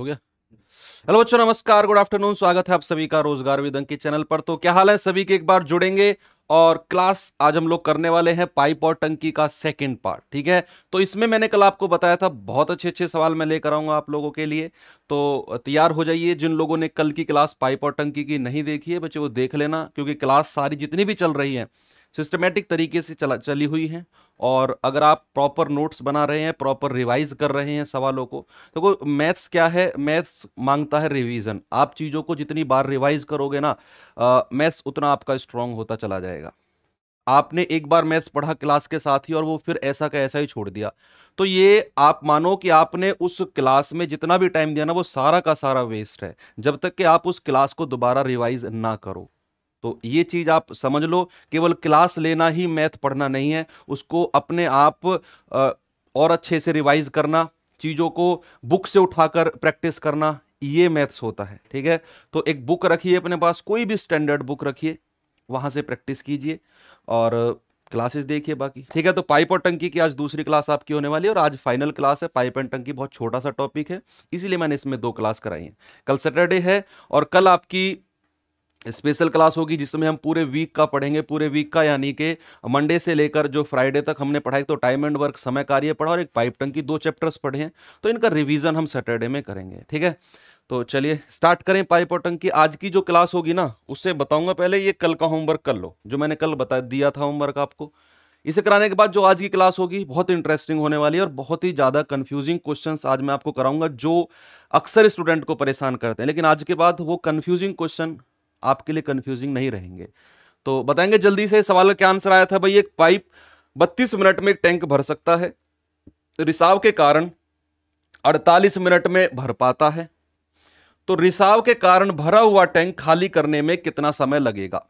हो गया हेलो बच्चों नमस्कार गुड आफ्टरनून स्वागत है आप सभी का रोजगार विदंग के चैनल पर तो क्या हाल है सभी के एक बार जुड़ेंगे और क्लास आज हम लोग करने वाले हैं पाइप और टंकी का सेकंड पार्ट ठीक है तो इसमें मैंने कल आपको बताया था बहुत अच्छे अच्छे सवाल मैं लेकर आऊंगा आप लोगों के लिए तो तैयार हो जाइए जिन लोगों ने कल की क्लास पाइप और टंकी की नहीं देखी है बच्चे वो देख लेना क्योंकि क्लास सारी जितनी भी चल रही है सिस्टमेटिक तरीके से चला चली हुई हैं और अगर आप प्रॉपर नोट्स बना रहे हैं प्रॉपर रिवाइज कर रहे हैं सवालों को देखो तो मैथ्स क्या है मैथ्स मांगता है रिवीजन आप चीज़ों को जितनी बार रिवाइज करोगे ना मैथ्स उतना आपका स्ट्रांग होता चला जाएगा आपने एक बार मैथ्स पढ़ा क्लास के साथ ही और वो फिर ऐसा का ऐसा ही छोड़ दिया तो ये आप मानो कि आपने उस क्लास में जितना भी टाइम दिया ना वो सारा का सारा वेस्ट है जब तक कि आप उस क्लास को दोबारा रिवाइज ना करो तो ये चीज़ आप समझ लो केवल क्लास लेना ही मैथ पढ़ना नहीं है उसको अपने आप और अच्छे से रिवाइज करना चीज़ों को बुक से उठाकर प्रैक्टिस करना ये मैथ्स होता है ठीक है तो एक बुक रखिए अपने पास कोई भी स्टैंडर्ड बुक रखिए वहाँ से प्रैक्टिस कीजिए और क्लासेस देखिए बाकी ठीक है तो पाइप और टंकी की आज दूसरी क्लास आपकी होने वाली है और आज फाइनल क्लास है पाइप एंड टंकी बहुत छोटा सा टॉपिक है इसीलिए मैंने इसमें दो क्लास कराई है कल सैटरडे है और कल आपकी स्पेशल क्लास होगी जिसमें हम पूरे वीक का पढ़ेंगे पूरे वीक का यानी कि मंडे से लेकर जो फ्राइडे तक हमने पढ़ाई तो टाइम एंड वर्क समय कार्य पढ़ा और एक पाइप टंग की दो चैप्टर्स पढ़े हैं तो इनका रिवीजन हम सैटरडे में करेंगे ठीक है तो चलिए स्टार्ट करें पाइप और टंकी आज की जो क्लास होगी ना उससे बताऊंगा पहले ये कल का होमवर्क कर लो जो मैंने कल बता दिया था होमवर्क आपको इसे कराने के बाद जो आज की क्लास होगी बहुत इंटरेस्टिंग होने वाली है और बहुत ही ज़्यादा कन्फ्यूजिंग क्वेश्चन आज मैं आपको कराऊंगा जो अक्सर स्टूडेंट को परेशान करते हैं लेकिन आज के बाद वो कन्फ्यूजिंग क्वेश्चन आपके लिए कंफ्यूजिंग नहीं रहेंगे तो बताएंगे जल्दी से सवाल क्या आंसर आया था भाई एक पाइप बत्तीस मिनट में एक टैंक भर सकता है रिसाव के कारण 48 मिनट में भर पाता है तो रिसाव के कारण भरा हुआ टैंक खाली करने में कितना समय लगेगा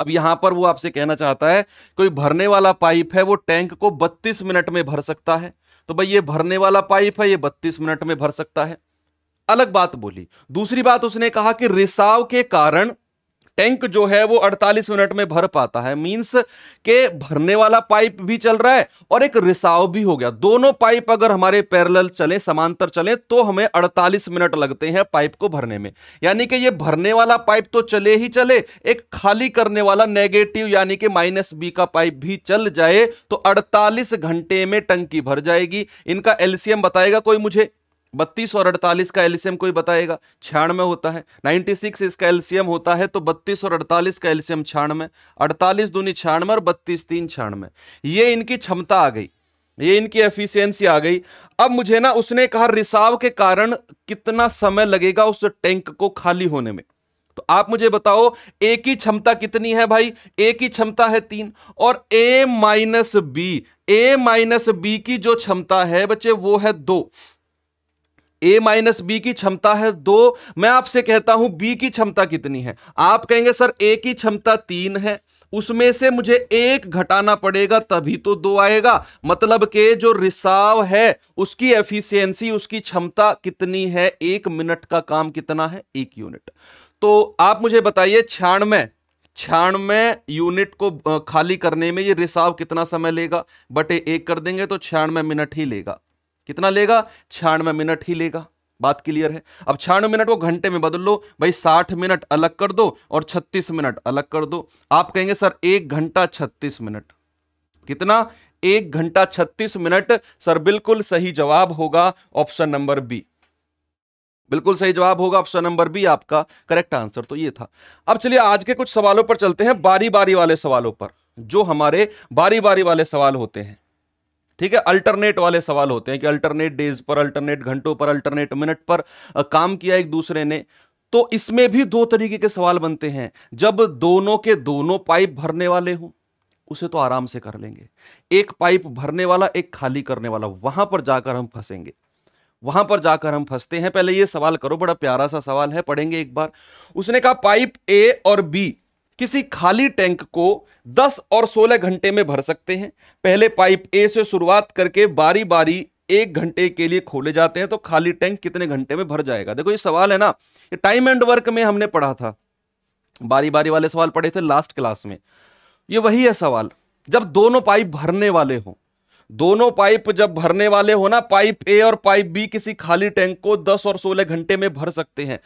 अब यहां पर वो आपसे कहना चाहता है कोई भरने वाला पाइप है वो टैंक को 32 मिनट में भर सकता है तो भाई ये भरने वाला पाइप है ये 32 मिनट में भर सकता है अलग बात बोली दूसरी बात उसने कहा कि रिसाव के कारण टैंक जो है वो 48 मिनट में भर पाता है मींस के भरने वाला पाइप भी चल रहा है और एक रिसाव भी हो गया दोनों पाइप अगर हमारे पैरेलल चले समांतर चले तो हमें 48 मिनट लगते हैं पाइप को भरने में यानी कि ये भरने वाला पाइप तो चले ही चले एक खाली करने वाला नेगेटिव यानी कि माइनस बी का पाइप भी चल जाए तो अड़तालीस घंटे में टंकी भर जाएगी इनका एल्सियम बताएगा कोई मुझे बत्तीस और अड़तालीस का एल्सियम कोई बताएगा छियानवे होता है नाइन्टी सिक्स इसका एल्सियम होता है तो बत्तीस और अड़तालीस का एल्सियम छियानवे अड़तालीस दूनी छियानवे और बत्तीस तीन छियानवे ये इनकी क्षमता आ गई ये इनकी एफिशिएंसी आ गई अब मुझे ना उसने कहा रिसाव के कारण कितना समय लगेगा उस टैंक को खाली होने में तो आप मुझे बताओ ए की क्षमता कितनी है भाई ए की क्षमता है तीन और A minus B A minus B की जो क्षमता है बच्चे वो है दो ए माइनस बी की क्षमता है दो मैं आपसे कहता हूं बी की क्षमता कितनी है आप कहेंगे सर ए की क्षमता तीन है उसमें से मुझे एक घटाना पड़ेगा तभी तो दो आएगा मतलब के जो रिसाव है उसकी एफिशिएंसी उसकी क्षमता कितनी है एक मिनट का काम कितना है एक यूनिट तो आप मुझे बताइए छियानवे छियानवे यूनिट को खाली करने में ये रिसाव कितना समय लेगा बटे एक कर देंगे तो छियानवे मिनट ही लेगा कितना लेगा छियानवे मिनट ही लेगा बात क्लियर है अब छियानवे मिनट को घंटे में बदल लो भाई साठ मिनट अलग कर दो और छत्तीस मिनट अलग कर दो आप कहेंगे सर एक घंटा छत्तीस मिनट कितना एक घंटा छत्तीस मिनट सर बिल्कुल सही जवाब होगा ऑप्शन नंबर बी बिल्कुल सही जवाब होगा ऑप्शन नंबर बी आपका करेक्ट आंसर तो ये था अब चलिए आज के कुछ सवालों पर चलते हैं बारी बारी वाले सवालों पर जो हमारे बारी बारी वाले सवाल होते हैं ठीक है अल्टरनेट वाले सवाल होते हैं कि अल्टरनेट डेज पर अल्टरनेट घंटों पर अल्टरनेट मिनट पर काम किया एक दूसरे ने तो इसमें भी दो तरीके के सवाल बनते हैं जब दोनों के दोनों पाइप भरने वाले हों उसे तो आराम से कर लेंगे एक पाइप भरने वाला एक खाली करने वाला वहां पर जाकर हम फंसेंगे वहां पर जाकर हम फंसते हैं पहले ये सवाल करो बड़ा प्यारा सा सवाल है पढ़ेंगे एक बार उसने कहा पाइप ए और बी किसी खाली टैंक को 10 और 16 घंटे में भर सकते हैं पहले पाइप ए से शुरुआत करके बारी बारी एक घंटे के लिए खोले जाते हैं तो खाली टैंक कितने घंटे में भर जाएगा देखो ये सवाल है ना ये टाइम एंड वर्क में हमने पढ़ा था बारी बारी वाले सवाल पढ़े थे लास्ट क्लास में ये वही है सवाल जब दोनों पाइप भरने वाले हों दोनों पाइप जब भरने वाले हो ना पाइप ए और पाइप बी किसी खाली टैंक को 10 और 16 घंटे में भर सकते हैं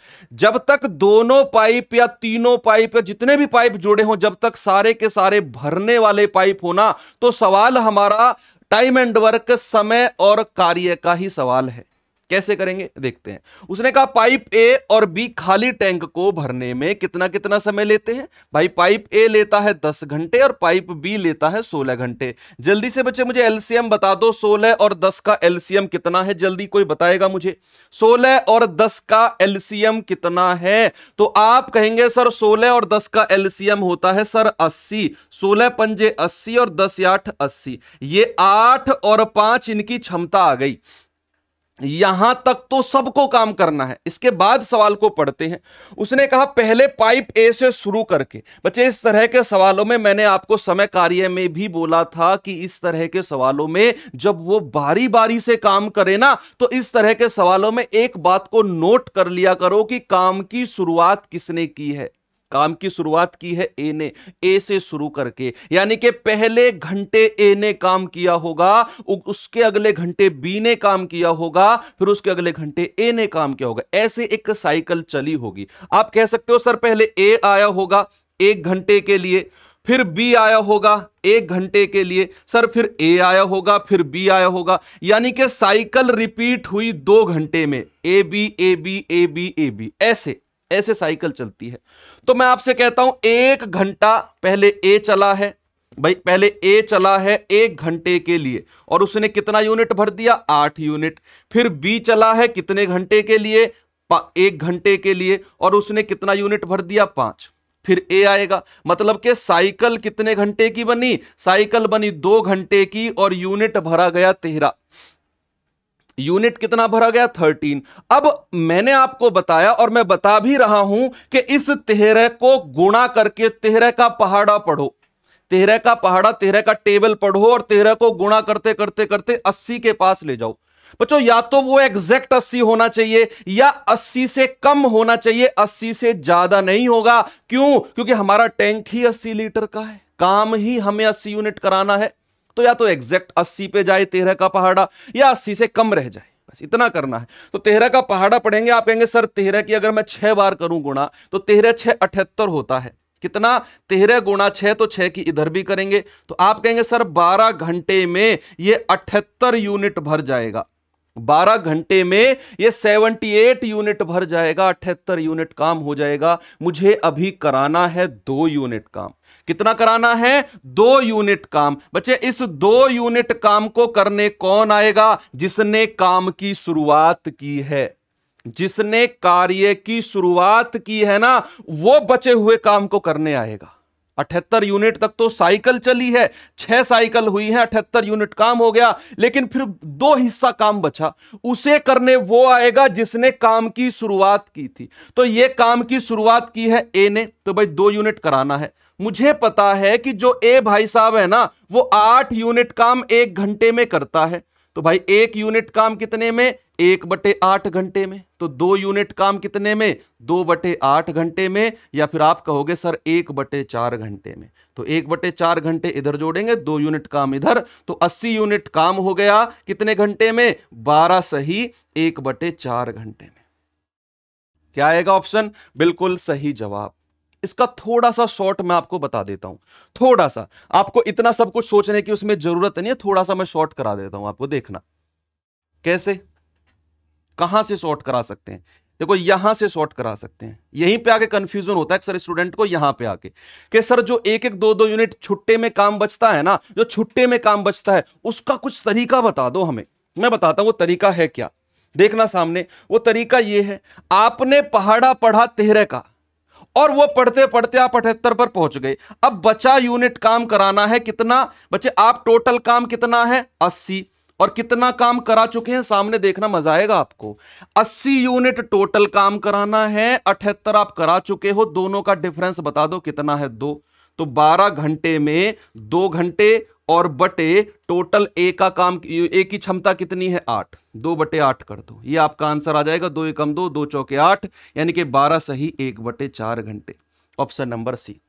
जब तक दोनों पाइप या तीनों पाइप या जितने भी पाइप जुड़े हों जब तक सारे के सारे भरने वाले पाइप हो ना तो सवाल हमारा टाइम एंड वर्क समय और कार्य का ही सवाल है कैसे करेंगे देखते हैं उसने कहा पाइप ए और बी खाली टैंक को भरने में कितना कितना समय लेते हैं भाई पाइप ए लेता है दस घंटे और पाइप बी लेता है सोलह घंटे जल्दी से बच्चे मुझे एलसीएम बता दो सोलह और दस का एलसीएम कितना है जल्दी कोई बताएगा मुझे सोलह और दस का एलसीएम कितना है तो आप कहेंगे सर सोलह और दस का एलसीएम होता है सर अस्सी सोलह पंजे अस्सी और दस आठ अस्सी ये आठ और पांच इनकी क्षमता आ गई यहां तक तो सबको काम करना है इसके बाद सवाल को पढ़ते हैं उसने कहा पहले पाइप ए से शुरू करके बच्चे इस तरह के सवालों में मैंने आपको समय कार्य में भी बोला था कि इस तरह के सवालों में जब वो बारी बारी से काम करे ना तो इस तरह के सवालों में एक बात को नोट कर लिया करो कि काम की शुरुआत किसने की है काम की शुरुआत की है ए ने ए से शुरू करके यानी कि पहले घंटे ए ने काम किया होगा उसके अगले घंटे बी ने काम किया होगा फिर उसके अगले घंटे ए ने काम किया होगा ऐसे एक साइकिल चली होगी आप कह सकते हो सर पहले ए आया होगा एक घंटे के लिए फिर बी आया होगा एक घंटे के लिए सर फिर ए आया होगा फिर बी आया होगा यानी कि साइकिल रिपीट हुई दो घंटे में A B A B A B A B ऐसे ऐसे साइकिल चलती है तो मैं आपसे कहता हूं एक घंटा पहले ए चला है भाई पहले ए चला है एक घंटे के लिए और उसने कितना यूनिट भर दिया आठ यूनिट फिर बी चला है कितने घंटे के लिए एक घंटे के लिए और उसने कितना यूनिट भर दिया पांच फिर ए आएगा मतलब के साइकिल कितने घंटे की बनी साइकिल बनी दो घंटे की और यूनिट भरा गया तेरह यूनिट कितना भरा गया थर्टीन अब मैंने आपको बताया और मैं बता भी रहा हूं कि इस तेहरे को गुणा करके तेहरे का पहाड़ा पढ़ो तेहरे का पहाड़ा तेहरे का टेबल पढ़ो और तेहरे को गुणा करते करते करते अस्सी के पास ले जाओ बच्चों या तो वो एग्जैक्ट अस्सी होना चाहिए या अस्सी से कम होना चाहिए अस्सी से ज्यादा नहीं होगा क्यों क्योंकि हमारा टैंक ही अस्सी लीटर का है काम ही हमें अस्सी यूनिट कराना है तो या तो एग्जैक्ट अस्सी पे जाए तेरह का पहाड़ा या अस्सी से कम रह जाए बस इतना करना है तो तेरह का पहाड़ा पढ़ेंगे आप कहेंगे सर तेरह की अगर मैं छह बार करूं गुणा तो तेरह छह अठहत्तर होता है कितना तेरह गुणा छह तो छह की इधर भी करेंगे तो आप कहेंगे सर बारह घंटे में ये अठहत्तर यूनिट भर जाएगा बारह घंटे में ये एट यूनिट भर जाएगा अठहत्तर यूनिट काम हो जाएगा मुझे अभी कराना है दो यूनिट काम कितना कराना है दो यूनिट काम बच्चे इस दो यूनिट काम को करने कौन आएगा जिसने काम की शुरुआत की है जिसने कार्य की शुरुआत की है ना वो बचे हुए काम को करने आएगा अठहत्तर यूनिट तक तो साइकिल चली है छह साइकिल हुई है अठहत्तर यूनिट काम हो गया लेकिन फिर दो हिस्सा काम बचा उसे करने वो आएगा जिसने काम की शुरुआत की थी तो ये काम की शुरुआत की है ए ने तो भाई दो यूनिट कराना है मुझे पता है कि जो ए भाई साहब है ना वो आठ यूनिट काम एक घंटे में करता है तो भाई एक यूनिट काम कितने में एक बटे आठ घंटे में तो दो यूनिट काम कितने में दो बटे आठ घंटे में या फिर आप कहोगे सर एक बटे चार घंटे में तो एक बटे चार घंटे इधर जोड़ेंगे दो यूनिट काम इधर तो अस्सी यूनिट काम हो गया कितने घंटे में बारह सही एक बटे चार घंटे में क्या आएगा ऑप्शन बिल्कुल सही जवाब इसका थोड़ा सा शॉर्ट मैं आपको बता देता हूं थोड़ा सा आपको इतना सब कुछ सोचने की उसमें जरूरत नहीं है थोड़ा सा मैं शॉर्ट करा देता हूं आपको देखना कैसे कहाँ से शॉर्ट करा सकते हैं देखो यहां से शॉर्ट करा सकते हैं यहीं पे आके कंफ्यूजन होता है सर स्टूडेंट को यहां पे आके कि सर जो एक एक दो दो यूनिट छुट्टे में काम बचता है ना जो छुट्टे में काम बचता है उसका कुछ तरीका बता दो हमें मैं बताता हूं वो तरीका है क्या देखना सामने वो तरीका ये है आपने पहाड़ा पढ़ा तेरह का और वो पढ़ते पढ़ते आप अठहत्तर पर पहुंच गए अब बचा यूनिट काम कराना है कितना बच्चे आप टोटल काम कितना है अस्सी और कितना काम करा चुके हैं सामने देखना मजा आएगा आपको 80 यूनिट टोटल काम कराना है अठहत्तर आप करा चुके हो दोनों का डिफरेंस बता दो कितना है दो तो 12 घंटे में दो घंटे और बटे टोटल ए का काम ए की क्षमता कितनी है आठ दो बटे आठ कर दो ये आपका आंसर आ जाएगा दो एकम दो दो चौके आठ यानी कि बारह सही एक बटे चार घंटे ऑप्शन नंबर सी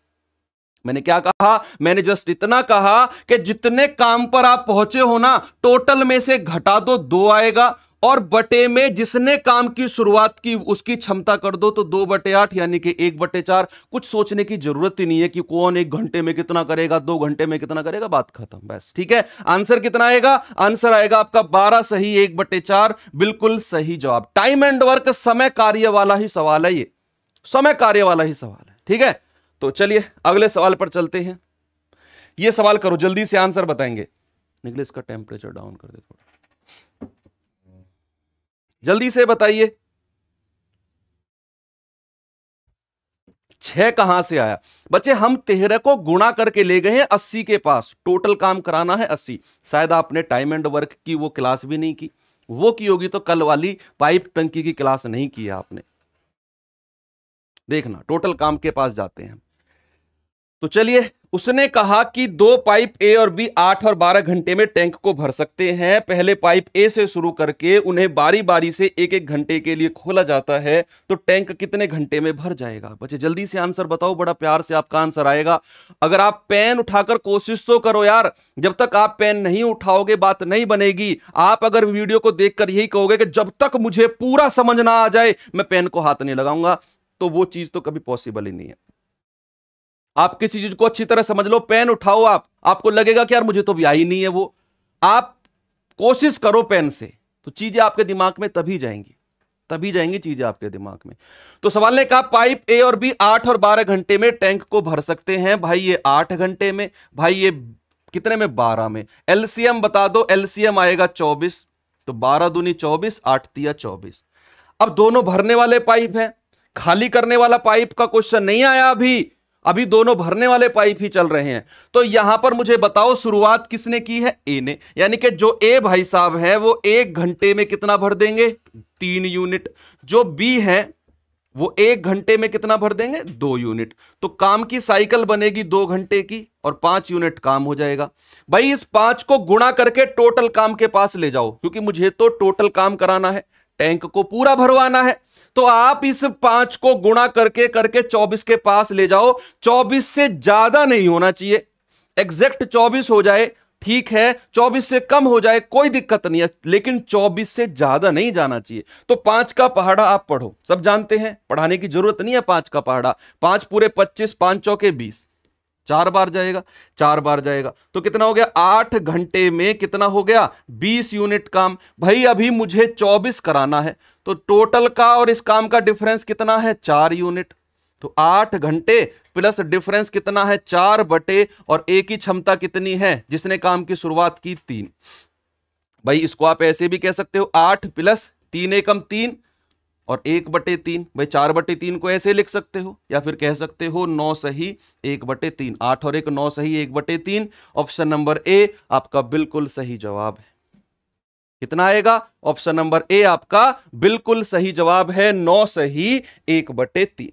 मैंने क्या कहा मैंने जस्ट इतना कहा कि जितने काम पर आप पहुंचे हो ना टोटल में से घटा दो दो आएगा और बटे में जिसने काम की शुरुआत की उसकी क्षमता कर दो तो दो बटे आठ यानी कि एक बटे चार कुछ सोचने की जरूरत ही नहीं है कि कौन एक घंटे में कितना करेगा दो घंटे में कितना करेगा बात खत्म बस ठीक है आंसर कितना आएगा आंसर आएगा आपका बारह सही एक बटे चार बिल्कुल सही जवाब टाइम एंड वर्क समय कार्य वाला ही सवाल है ये समय कार्य वाला ही सवाल है ठीक है तो चलिए अगले सवाल पर चलते हैं ये सवाल करो जल्दी से आंसर बताएंगे निकले इसका टेम्परेचर डाउन कर दे थोड़ा जल्दी से बताइए छह कहां से आया बच्चे हम तेरह को गुणा करके ले गए हैं अस्सी के पास टोटल काम कराना है अस्सी शायद आपने टाइम एंड वर्क की वो क्लास भी नहीं की वो की होगी तो कल वाली पाइप टंकी की क्लास नहीं की आपने देखना टोटल काम के पास जाते हैं तो चलिए उसने कहा कि दो पाइप ए और बी आठ और बारह घंटे में टैंक को भर सकते हैं पहले पाइप ए से शुरू करके उन्हें बारी बारी से एक एक घंटे के लिए खोला जाता है तो टैंक कितने घंटे में भर जाएगा बच्चे जल्दी से आंसर बताओ बड़ा प्यार से आपका आंसर आएगा अगर आप पेन उठाकर कोशिश तो करो यार जब तक आप पेन नहीं उठाओगे बात नहीं बनेगी आप अगर वीडियो को देख यही कहोगे कि जब तक मुझे पूरा समझ ना आ जाए मैं पेन को हाथ नहीं लगाऊंगा तो वो चीज तो कभी पॉसिबल ही नहीं है आप किसी चीज को अच्छी तरह समझ लो पेन उठाओ आप आपको लगेगा कि यार मुझे तो भी नहीं है वो आप कोशिश करो पेन से तो चीजें आपके दिमाग में तभी जाएंगी तभी जाएंगी चीजें आपके दिमाग में तो सवाल ने कहा पाइप ए और बी आठ और बारह घंटे में टैंक को भर सकते हैं भाई ये आठ घंटे में भाई ये कितने में बारह में एलसीएम बता दो एलसीएम आएगा चौबीस तो बारह दूनी चौबीस आठ तिया चौबीस अब दोनों भरने वाले पाइप हैं खाली करने वाला पाइप का क्वेश्चन नहीं आया अभी अभी दोनों भरने वाले पाइप ही चल रहे हैं तो यहां पर मुझे बताओ शुरुआत किसने की है ए ने यानी कि जो ए भाई साहब है वो एक घंटे में कितना भर देंगे तीन यूनिट जो बी है वो एक घंटे में कितना भर देंगे दो यूनिट तो काम की साइकिल बनेगी दो घंटे की और पांच यूनिट काम हो जाएगा भाई इस पांच को गुणा करके टोटल काम के पास ले जाओ क्योंकि मुझे तो टोटल काम कराना है टैंक को पूरा भरवाना है तो आप इस पांच को गुणा करके करके चौबीस के पास ले जाओ चौबीस से ज्यादा नहीं होना चाहिए एग्जैक्ट चौबीस हो जाए ठीक है 24 से कम हो जाए कोई दिक्कत नहीं है लेकिन 24 से ज्यादा नहीं जाना चाहिए तो पांच का पहाड़ा आप पढ़ो सब जानते हैं पढ़ाने की जरूरत नहीं है पांच का पहाड़ा पांच पूरे 25 पांच चौके बीस चार बार जाएगा चार बार जाएगा तो कितना हो गया आठ घंटे में कितना हो गया बीस यूनिट काम भाई अभी मुझे चौबीस कराना है तो टोटल का और इस काम का डिफरेंस कितना है चार यूनिट तो आठ घंटे प्लस डिफरेंस कितना है चार बटे और एक ही क्षमता कितनी है जिसने काम की शुरुआत की तीन भाई इसको आप ऐसे भी कह सकते हो आठ प्लस तीन एकम तीन और एक बटे तीन भाई चार बटे तीन को ऐसे लिख सकते हो या फिर कह सकते हो नौ सही एक बटे तीन आठ और एक नौ सही एक बटे तीन ऑप्शन नंबर ए आपका बिल्कुल सही जवाब है कितना आएगा ऑप्शन नंबर ए आपका बिल्कुल सही जवाब है नौ सही एक बटे तीन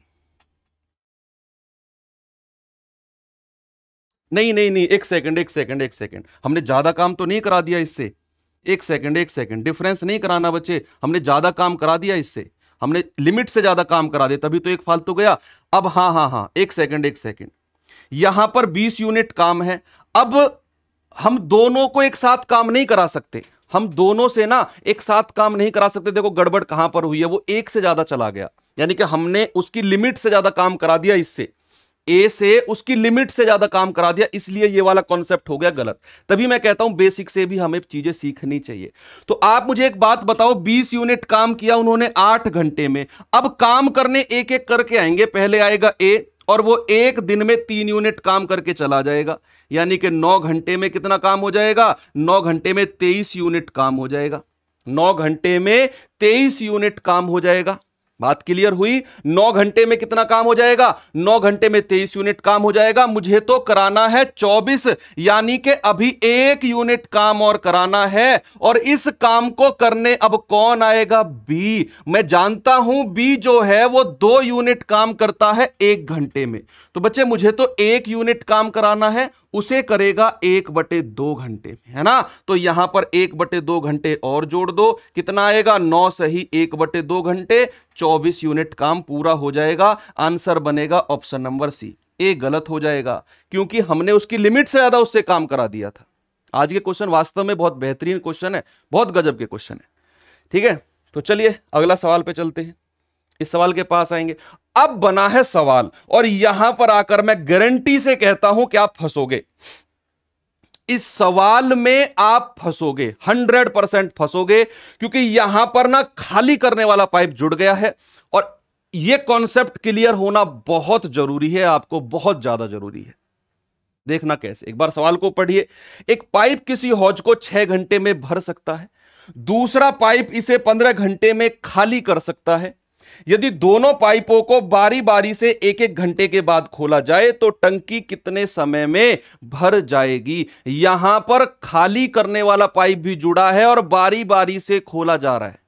नहीं नहीं नहीं एक सेकंड एक सेकंड एक सेकंड हमने ज्यादा काम तो नहीं करा दिया इससे एक सेकंड एक सेकंड डिफरेंस नहीं कराना बच्चे हमने ज्यादा काम करा दिया इससे हमने लिमिट से ज्यादा काम करा दिया तभी तो एक फालतू गया अब हाँ हाँ हाँ एक सेकंड एक सेकंड यहां पर 20 यूनिट काम है अब हम दोनों को एक साथ काम नहीं करा सकते हम दोनों से ना एक साथ काम नहीं करा सकते देखो गड़बड़ कहां पर हुई है वो एक से ज्यादा चला गया यानी कि हमने उसकी लिमिट से ज्यादा काम करा दिया इससे ए से उसकी लिमिट से ज्यादा काम करा दिया इसलिए ये वाला कॉन्सेप्ट हो गया गलत तभी मैं कहता हूं बेसिक से भी हमें चीजें सीखनी चाहिए तो आप मुझे एक बात बताओ 20 यूनिट काम किया उन्होंने 8 घंटे में अब काम करने एक एक करके आएंगे पहले आएगा ए और वो एक दिन में तीन यूनिट काम करके चला जाएगा यानी कि नौ घंटे में कितना काम हो जाएगा नौ घंटे में तेईस यूनिट काम हो जाएगा नौ घंटे में तेईस यूनिट काम हो जाएगा बात क्लियर हुई नौ घंटे में कितना काम हो जाएगा नौ घंटे में तेईस यूनिट काम हो जाएगा मुझे तो कराना है चौबीस यानी कि अभी एक यूनिट काम और कराना है और इस काम को करने अब कौन आएगा बी मैं जानता हूं बी जो है वो दो यूनिट काम करता है एक घंटे में तो बच्चे मुझे तो एक यूनिट काम कराना है उसे करेगा एक बटे दो घंटे में है ना तो यहां पर एक बटे दो घंटे और जोड़ दो कितना आएगा नौ सही एक बटे दो घंटे चौबीस यूनिट काम पूरा हो जाएगा आंसर बनेगा ऑप्शन नंबर सी ए गलत हो जाएगा क्योंकि हमने उसकी लिमिट से ज्यादा उससे काम करा दिया था आज के क्वेश्चन वास्तव में बहुत बेहतरीन क्वेश्चन है बहुत गजब के क्वेश्चन है ठीक है तो चलिए अगला सवाल पे चलते हैं इस सवाल के पास आएंगे अब बना है सवाल और यहां पर आकर मैं गारंटी से कहता हूं कि आप फंसोगे इस सवाल में आप फंसोगे हंड्रेड परसेंट फंसोगे क्योंकि यहां पर ना खाली करने वाला पाइप जुड़ गया है और यह कॉन्सेप्ट क्लियर होना बहुत जरूरी है आपको बहुत ज्यादा जरूरी है देखना कैसे एक बार सवाल को पढ़िए एक पाइप किसी हौज को छह घंटे में भर सकता है दूसरा पाइप इसे पंद्रह घंटे में खाली कर सकता है यदि दोनों पाइपों को बारी बारी से एक एक घंटे के बाद खोला जाए तो टंकी कितने समय में भर जाएगी यहां पर खाली करने वाला पाइप भी जुड़ा है और बारी बारी से खोला जा रहा है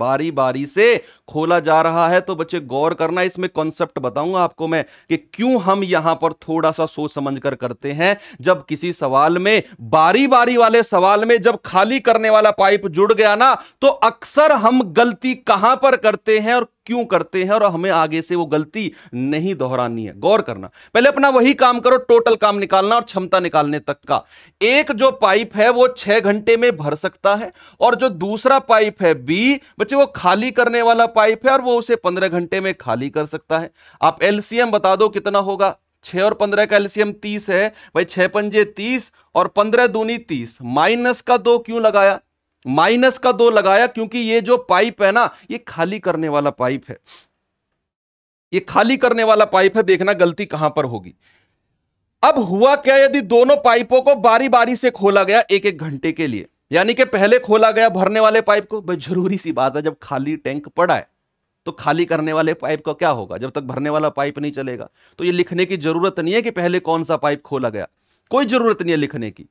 बारी बारी से खोला जा रहा है तो बच्चे गौर करना इसमें कॉन्सेप्ट बताऊंगा आपको मैं कि क्यों हम यहां पर थोड़ा सा सोच समझ कर करते हैं जब किसी सवाल में बारी बारी वाले सवाल में जब खाली करने वाला पाइप जुड़ गया ना तो अक्सर हम गलती कहां पर करते हैं और क्यों करते हैं और हमें आगे से वो गलती नहीं दोहरानी है गौर करना पहले अपना वही काम करो टोटल काम निकालना और क्षमता निकालने तक का एक जो पाइप है वो छह घंटे में भर सकता है और जो दूसरा पाइप है बी बच्चे वो खाली करने वाला पाइप है और वो उसे पंद्रह घंटे में खाली कर सकता है आप एलसीएम बता दो कितना होगा छह और पंद्रह का एलसीएम तीस है भाई छह पंजे तीस और पंद्रह दूनी तीस माइनस का दो क्यों लगाया माइनस का दो लगाया क्योंकि ये जो पाइप है ना ये खाली करने वाला पाइप है ये खाली करने वाला पाइप है देखना गलती कहां पर होगी अब हुआ क्या यदि दोनों पाइपों को बारी बारी से खोला गया एक एक घंटे के लिए यानी कि पहले खोला गया भरने वाले पाइप को भाई जरूरी सी बात है जब खाली टैंक पड़ा है तो खाली करने वाले पाइप का क्या होगा जब तक भरने वाला पाइप नहीं चलेगा तो ये लिखने की जरूरत नहीं है कि पहले कौन सा पाइप खोला गया कोई जरूरत नहीं है लिखने की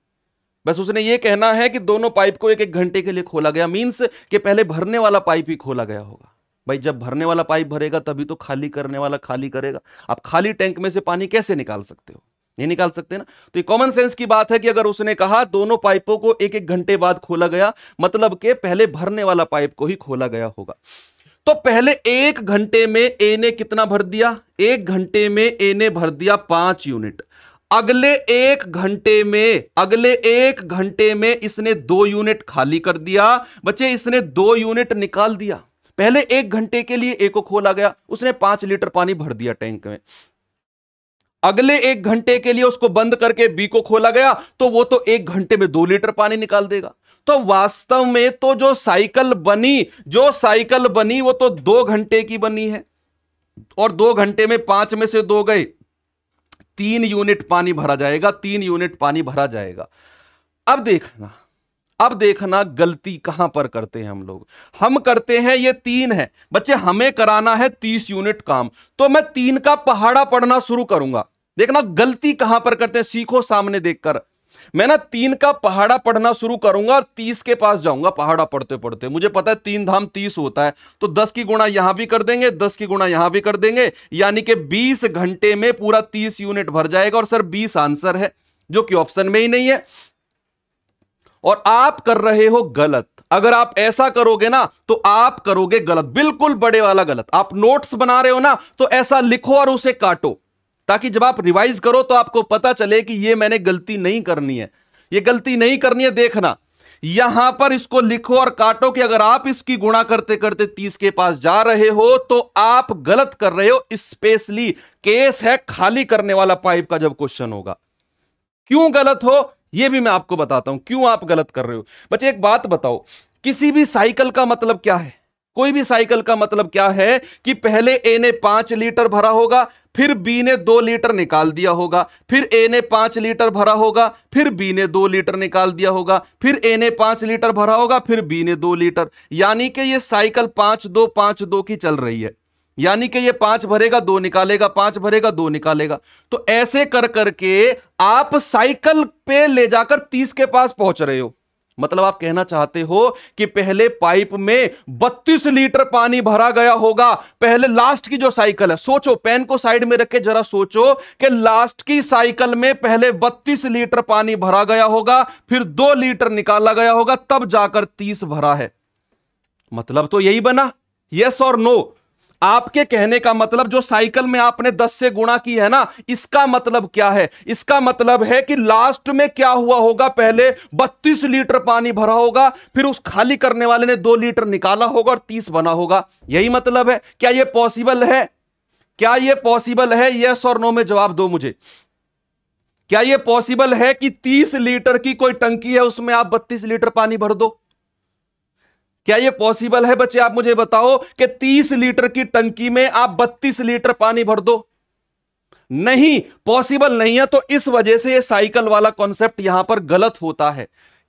बस उसने ये कहना है कि दोनों पाइप को एक एक घंटे के लिए खोला गया मीन्स कि पहले भरने वाला पाइप ही खोला गया होगा भाई जब भरने वाला पाइप भरेगा तभी तो खाली करने वाला खाली करेगा आप खाली टैंक में से पानी कैसे निकाल सकते हो नहीं निकाल सकते ना तो ये कॉमन सेंस की बात है कि अगर उसने कहा दोनों पाइपों को एक एक घंटे बाद खोला गया मतलब के पहले भरने वाला पाइप को ही खोला गया होगा तो पहले एक घंटे में ए ने कितना भर दिया एक घंटे में ए ने भर दिया पांच यूनिट अगले एक घंटे में अगले एक घंटे में इसने दो यूनिट खाली कर दिया बच्चे इसने दो यूनिट निकाल दिया पहले एक घंटे के लिए एक को खोला गया उसने पांच लीटर पानी भर दिया टैंक में अगले एक घंटे के लिए उसको बंद करके बी को खोला गया तो वो तो एक घंटे में दो लीटर पानी निकाल देगा तो वास्तव में तो जो साइकिल बनी जो साइकिल बनी वो तो दो घंटे की बनी है और दो घंटे में पांच में से दो गए तीन यूनिट पानी भरा जाएगा तीन यूनिट पानी भरा जाएगा अब देखना अब देखना गलती कहां पर करते हैं हम लोग हम करते हैं ये तीन है बच्चे हमें कराना है तीस यूनिट काम तो मैं तीन का पहाड़ा पढ़ना शुरू करूंगा देखना गलती कहां पर करते हैं सीखो सामने देखकर मैं ना तीन का पहाड़ा पढ़ना शुरू करूंगा और तीस के पास जाऊंगा पहाड़ा पढ़ते पढ़ते मुझे पता है तीन धाम तीस होता है तो दस की गुणा यहां भी कर देंगे दस की गुणा यहां भी कर देंगे यानी कि बीस घंटे में पूरा तीस यूनिट भर जाएगा और सर बीस आंसर है जो कि ऑप्शन में ही नहीं है और आप कर रहे हो गलत अगर आप ऐसा करोगे ना तो आप करोगे गलत बिल्कुल बड़े वाला गलत आप नोट्स बना रहे हो ना तो ऐसा लिखो और उसे काटो ताकि जब आप रिवाइज करो तो आपको पता चले कि ये मैंने गलती नहीं करनी है ये गलती नहीं करनी है देखना यहां पर इसको लिखो और काटो कि अगर आप इसकी गुणा करते करते तीस के पास जा रहे हो तो आप गलत कर रहे हो स्पेशली केस है खाली करने वाला पाइप का जब क्वेश्चन होगा क्यों गलत हो यह भी मैं आपको बताता हूं क्यों आप गलत कर रहे हो बच्चे एक बात बताओ किसी भी साइकिल का मतलब क्या है कोई भी साइकिल का मतलब क्या है कि पहले ए ने पांच लीटर भरा होगा फिर बी ने दो लीटर निकाल दिया होगा फिर ए ने पांच लीटर भरा होगा फिर बी ने दो लीटर निकाल दिया होगा फिर ए ने पांच लीटर भरा होगा फिर बी ने दो लीटर यानी कि यह साइकिल पांच दो पांच दो की चल रही है यानी कि ये पांच भरेगा दो निकालेगा पांच भरेगा दो निकालेगा तो ऐसे कर करके आप साइकिल पे ले जाकर तीस के पास पहुंच रहे हो मतलब आप कहना चाहते हो कि पहले पाइप में 32 लीटर पानी भरा गया होगा पहले लास्ट की जो साइकिल है सोचो पेन को साइड में रख के जरा सोचो कि लास्ट की साइकिल में पहले 32 लीटर पानी भरा गया होगा फिर दो लीटर निकाला गया होगा तब जाकर तीस भरा है मतलब तो यही बना यस और नो आपके कहने का मतलब जो साइकिल में आपने दस से गुणा की है ना इसका मतलब क्या है इसका मतलब है कि लास्ट में क्या हुआ होगा पहले बत्तीस लीटर पानी भरा होगा फिर उस खाली करने वाले ने दो लीटर निकाला होगा और तीस बना होगा यही मतलब है क्या यह पॉसिबल है क्या यह पॉसिबल है यस और नो में जवाब दो मुझे क्या यह पॉसिबल है कि 30 लीटर की कोई टंकी है उसमें आप 32 लीटर पानी भर दो क्या यह पॉसिबल है बच्चे आप मुझे बताओ कि 30 लीटर की टंकी में आप 32 लीटर पानी भर दो नहीं पॉसिबल नहीं है तो इस वजह से यह साइकिल वाला कॉन्सेप्ट यहां पर गलत होता है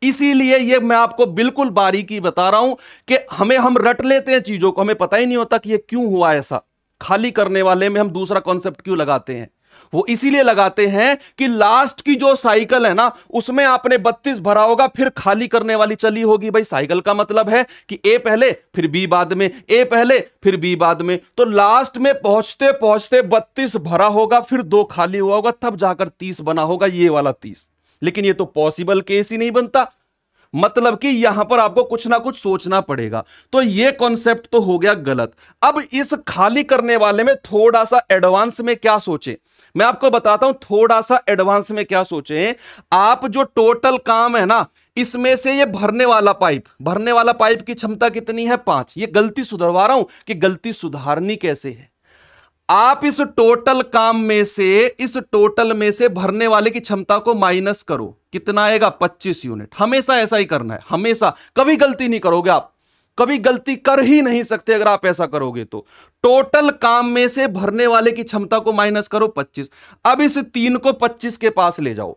इसीलिए ये मैं आपको बिल्कुल बारीकी बता रहा हूं कि हमें हम रट लेते हैं चीजों को हमें पता ही नहीं होता कि ये क्यों हुआ ऐसा खाली करने वाले में हम दूसरा कॉन्सेप्ट क्यों लगाते हैं वो इसीलिए लगाते हैं कि लास्ट की जो साइकिल है ना उसमें आपने 32 भरा होगा फिर खाली करने वाली चली होगी भाई साइकिल का मतलब है कि ए पहले फिर बी बाद में ए पहले फिर बी बाद में तो लास्ट में पहुंचते पहुंचते 32 भरा होगा फिर दो खाली हुआ होगा तब जाकर 30 बना होगा ये वाला 30 लेकिन ये तो पॉसिबल केस ही नहीं बनता मतलब कि यहां पर आपको कुछ ना कुछ सोचना पड़ेगा तो ये कॉन्सेप्ट तो हो गया गलत अब इस खाली करने वाले में थोड़ा सा एडवांस में क्या सोचे मैं आपको बताता हूं थोड़ा सा एडवांस में क्या सोचे आप जो टोटल काम है ना इसमें से ये भरने वाला पाइप भरने वाला पाइप की क्षमता कितनी है पांच ये गलती सुधरवा रहा हूं कि गलती सुधारनी कैसे है आप इस टोटल काम में से इस टोटल में से भरने वाले की क्षमता को माइनस करो कितना आएगा 25 यूनिट हमेशा ऐसा ही करना है हमेशा कभी गलती नहीं करोगे आप कभी गलती कर ही नहीं सकते अगर आप ऐसा करोगे तो टोटल काम में से भरने वाले की क्षमता को माइनस करो 25 अब इस तीन को 25 के पास ले जाओ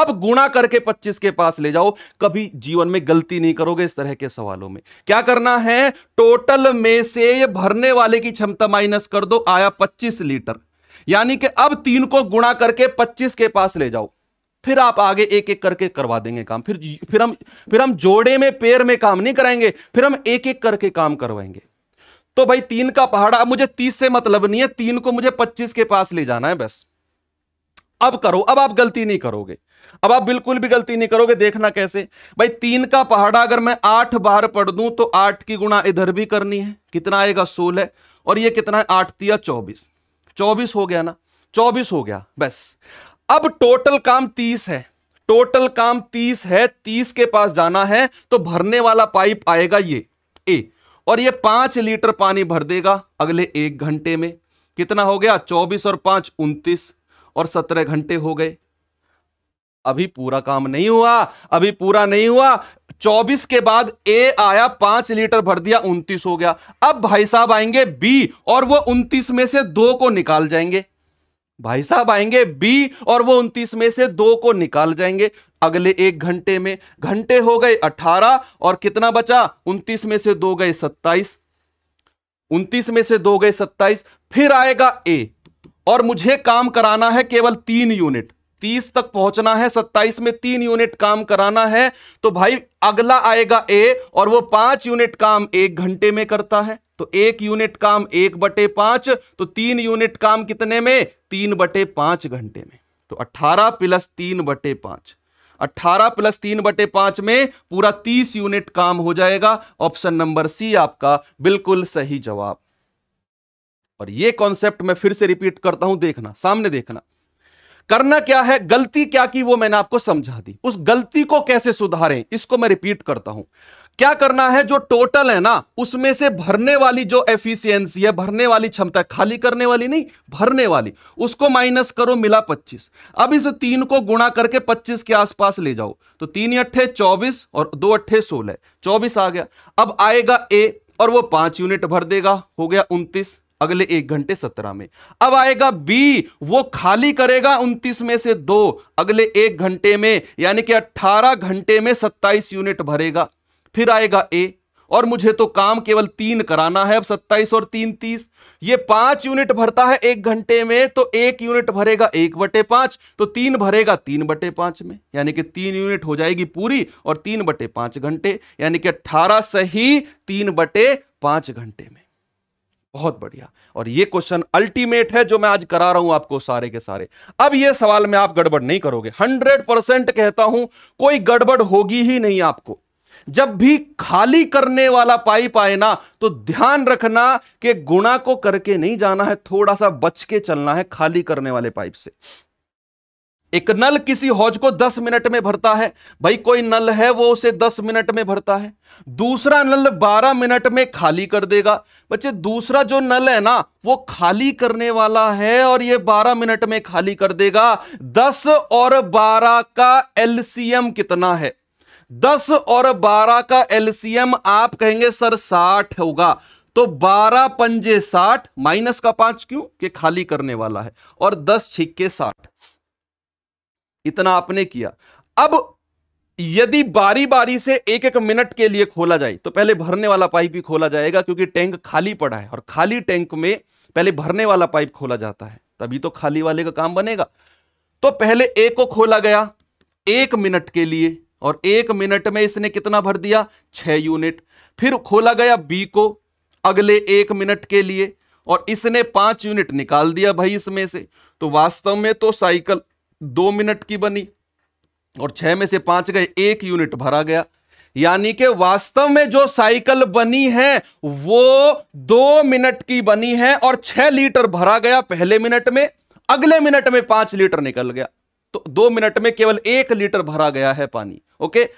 अब गुणा करके 25 के पास ले जाओ कभी जीवन में गलती नहीं करोगे इस तरह के सवालों में क्या करना है टोटल में से ये भरने वाले की क्षमता माइनस कर दो आया 25 लीटर यानी कि अब तीन को गुणा करके 25 के पास ले जाओ फिर आप आगे एक एक करके करवा देंगे काम फिर फिर हम फिर हम जोड़े में पेड़ में काम नहीं कराएंगे फिर हम एक एक करके काम करवाएंगे तो भाई तीन का पहाड़ा अब मुझे तीस से मतलब नहीं है तीन को मुझे पच्चीस के पास ले जाना है बस अब करो अब आप गलती नहीं करोगे अब आप बिल्कुल भी गलती नहीं करोगे देखना कैसे भाई तीन का पहाड़ा अगर मैं आठ बार पढ़ दूं तो आठ की गुणा इधर भी करनी है कितना आएगा सोलह और ये कितना है आठ तिया चौबीस चौबीस हो गया ना चौबीस हो गया बस अब टोटल काम तीस है टोटल काम तीस है तीस के पास जाना है तो भरने वाला पाइप आएगा ये ए और ये पांच लीटर पानी भर देगा अगले एक घंटे में कितना हो गया चौबीस और पांच उन्तीस और सत्रह घंटे हो गए अभी पूरा काम नहीं हुआ अभी पूरा नहीं हुआ चौबीस के बाद ए आया पांच लीटर भर दिया उनतीस हो गया अब भाई साहब आएंगे बी और वो उनतीस में से दो को निकाल जाएंगे भाई साहब आएंगे बी और वो उनतीस में से दो को निकाल जाएंगे अगले एक घंटे में घंटे हो गए अठारह और कितना बचा उनतीस में से दो गए सत्ताईस उनतीस में से दो गए सत्ताईस फिर आएगा ए और मुझे काम कराना है केवल तीन यूनिट तीस तक पहुंचना है सत्ताईस में तीन यूनिट काम कराना है तो भाई अगला आएगा ए और वो पांच यूनिट काम एक घंटे में करता है तो एक यूनिट काम एक बटे पांच तो तीन यूनिट काम कितने में तीन बटे पांच घंटे में तो अट्ठारह प्लस तीन बटे पांच अट्ठारह प्लस तीन बटे पांच में पूरा तीस यूनिट काम हो जाएगा ऑप्शन नंबर सी आपका बिल्कुल सही जवाब और यह कॉन्सेप्ट मैं फिर से रिपीट करता हूं देखना सामने देखना करना क्या है गलती क्या की वो मैंने आपको समझा दी उस गलती को कैसे सुधारें इसको मैं रिपीट करता हूं क्या करना है जो टोटल है ना उसमें से भरने वाली जो एफिशिएंसी है भरने वाली क्षमता खाली करने वाली नहीं भरने वाली उसको माइनस करो मिला 25 अब इस तीन को गुणा करके 25 के आसपास ले जाओ तो तीन अट्ठे 24 और दो अट्ठे 16 24 आ गया अब आएगा ए और वो पांच यूनिट भर देगा हो गया उनतीस अगले एक घंटे सत्रह में अब आएगा बी वो खाली करेगा उनतीस में से दो अगले एक घंटे में यानी कि अट्ठारह घंटे में सत्ताईस यूनिट भरेगा फिर आएगा ए और मुझे तो काम केवल तीन कराना है अब सत्ताईस और तीन तीस ये पांच यूनिट भरता है एक घंटे में तो एक यूनिट भरेगा एक बटे पांच तो तीन भरेगा तीन बटे पांच में यानी कि तीन यूनिट हो जाएगी पूरी और तीन बटे पांच घंटे यानी कि अट्ठारह सही तीन बटे पांच घंटे में बहुत बढ़िया और ये क्वेश्चन अल्टीमेट है जो मैं आज करा रहा हूं आपको सारे के सारे अब ये सवाल में आप गड़बड़ नहीं करोगे हंड्रेड परसेंट कहता हूं कोई गड़बड़ होगी ही नहीं आपको जब भी खाली करने वाला पाइप आए ना तो ध्यान रखना कि गुणा को करके नहीं जाना है थोड़ा सा बच के चलना है खाली करने वाले पाइप से एक नल किसी हौज को 10 मिनट में भरता है भाई कोई नल है वो उसे 10 मिनट में भरता है दूसरा नल 12 मिनट में खाली कर देगा बच्चे दूसरा जो नल है ना वो खाली करने वाला है और ये 12 मिनट में खाली कर देगा 10 और 12 का एलसीएम कितना है दस और बारह का एलसीएम आप कहेंगे सर साठ होगा तो बारह पंजे साठ माइनस का पांच क्यों के खाली करने वाला है और दस छिक्के साठ इतना आपने किया अब यदि बारी बारी से एक एक मिनट के लिए खोला जाए तो पहले भरने वाला पाइप ही खोला जाएगा क्योंकि टैंक खाली पड़ा है और खाली टैंक में पहले भरने वाला पाइप खोला जाता है तभी तो खाली वाले का काम बनेगा तो पहले एक को खोला गया एक मिनट के लिए और एक मिनट में इसने कितना भर दिया छह यूनिट फिर खोला गया बी को अगले एक मिनट के लिए और इसने पांच यूनिट निकाल दिया भाई इसमें से तो वास्तव में तो साइकिल दो मिनट की बनी और छह में से पांच गए एक यूनिट भरा गया यानी कि वास्तव में जो साइकिल बनी है वो दो मिनट की बनी है और छह लीटर भरा गया पहले मिनट में अगले मिनट में पांच लीटर निकल गया तो दो मिनट में केवल एक लीटर भरा गया है पानी ओके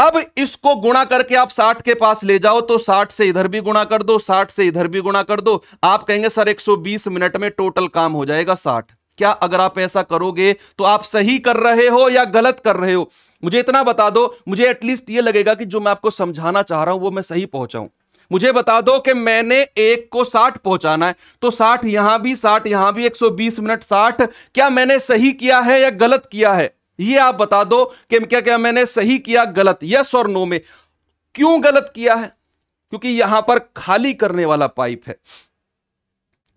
अब इसको गुणा करके आप 60 के पास ले जाओ तो 60 से इधर भी गुणा कर दो 60 से इधर भी गुणा कर दो आप कहेंगे सर 120 मिनट में टोटल काम हो जाएगा 60 क्या अगर आप ऐसा करोगे तो आप सही कर रहे हो या गलत कर रहे हो मुझे इतना बता दो मुझे एटलीस्ट ये लगेगा कि जो मैं आपको समझाना चाह रहा हूं वो मैं सही पहुंचाऊं मुझे बता दो कि मैंने एक को साठ पहुंचाना है तो साठ यहां भी साठ यहां भी एक सौ बीस मिनट साठ क्या मैंने सही किया है या गलत किया है ये आप बता दो कि क्या क्या मैंने सही किया गलत यस और नो में क्यों गलत किया है क्योंकि यहां पर खाली करने वाला पाइप है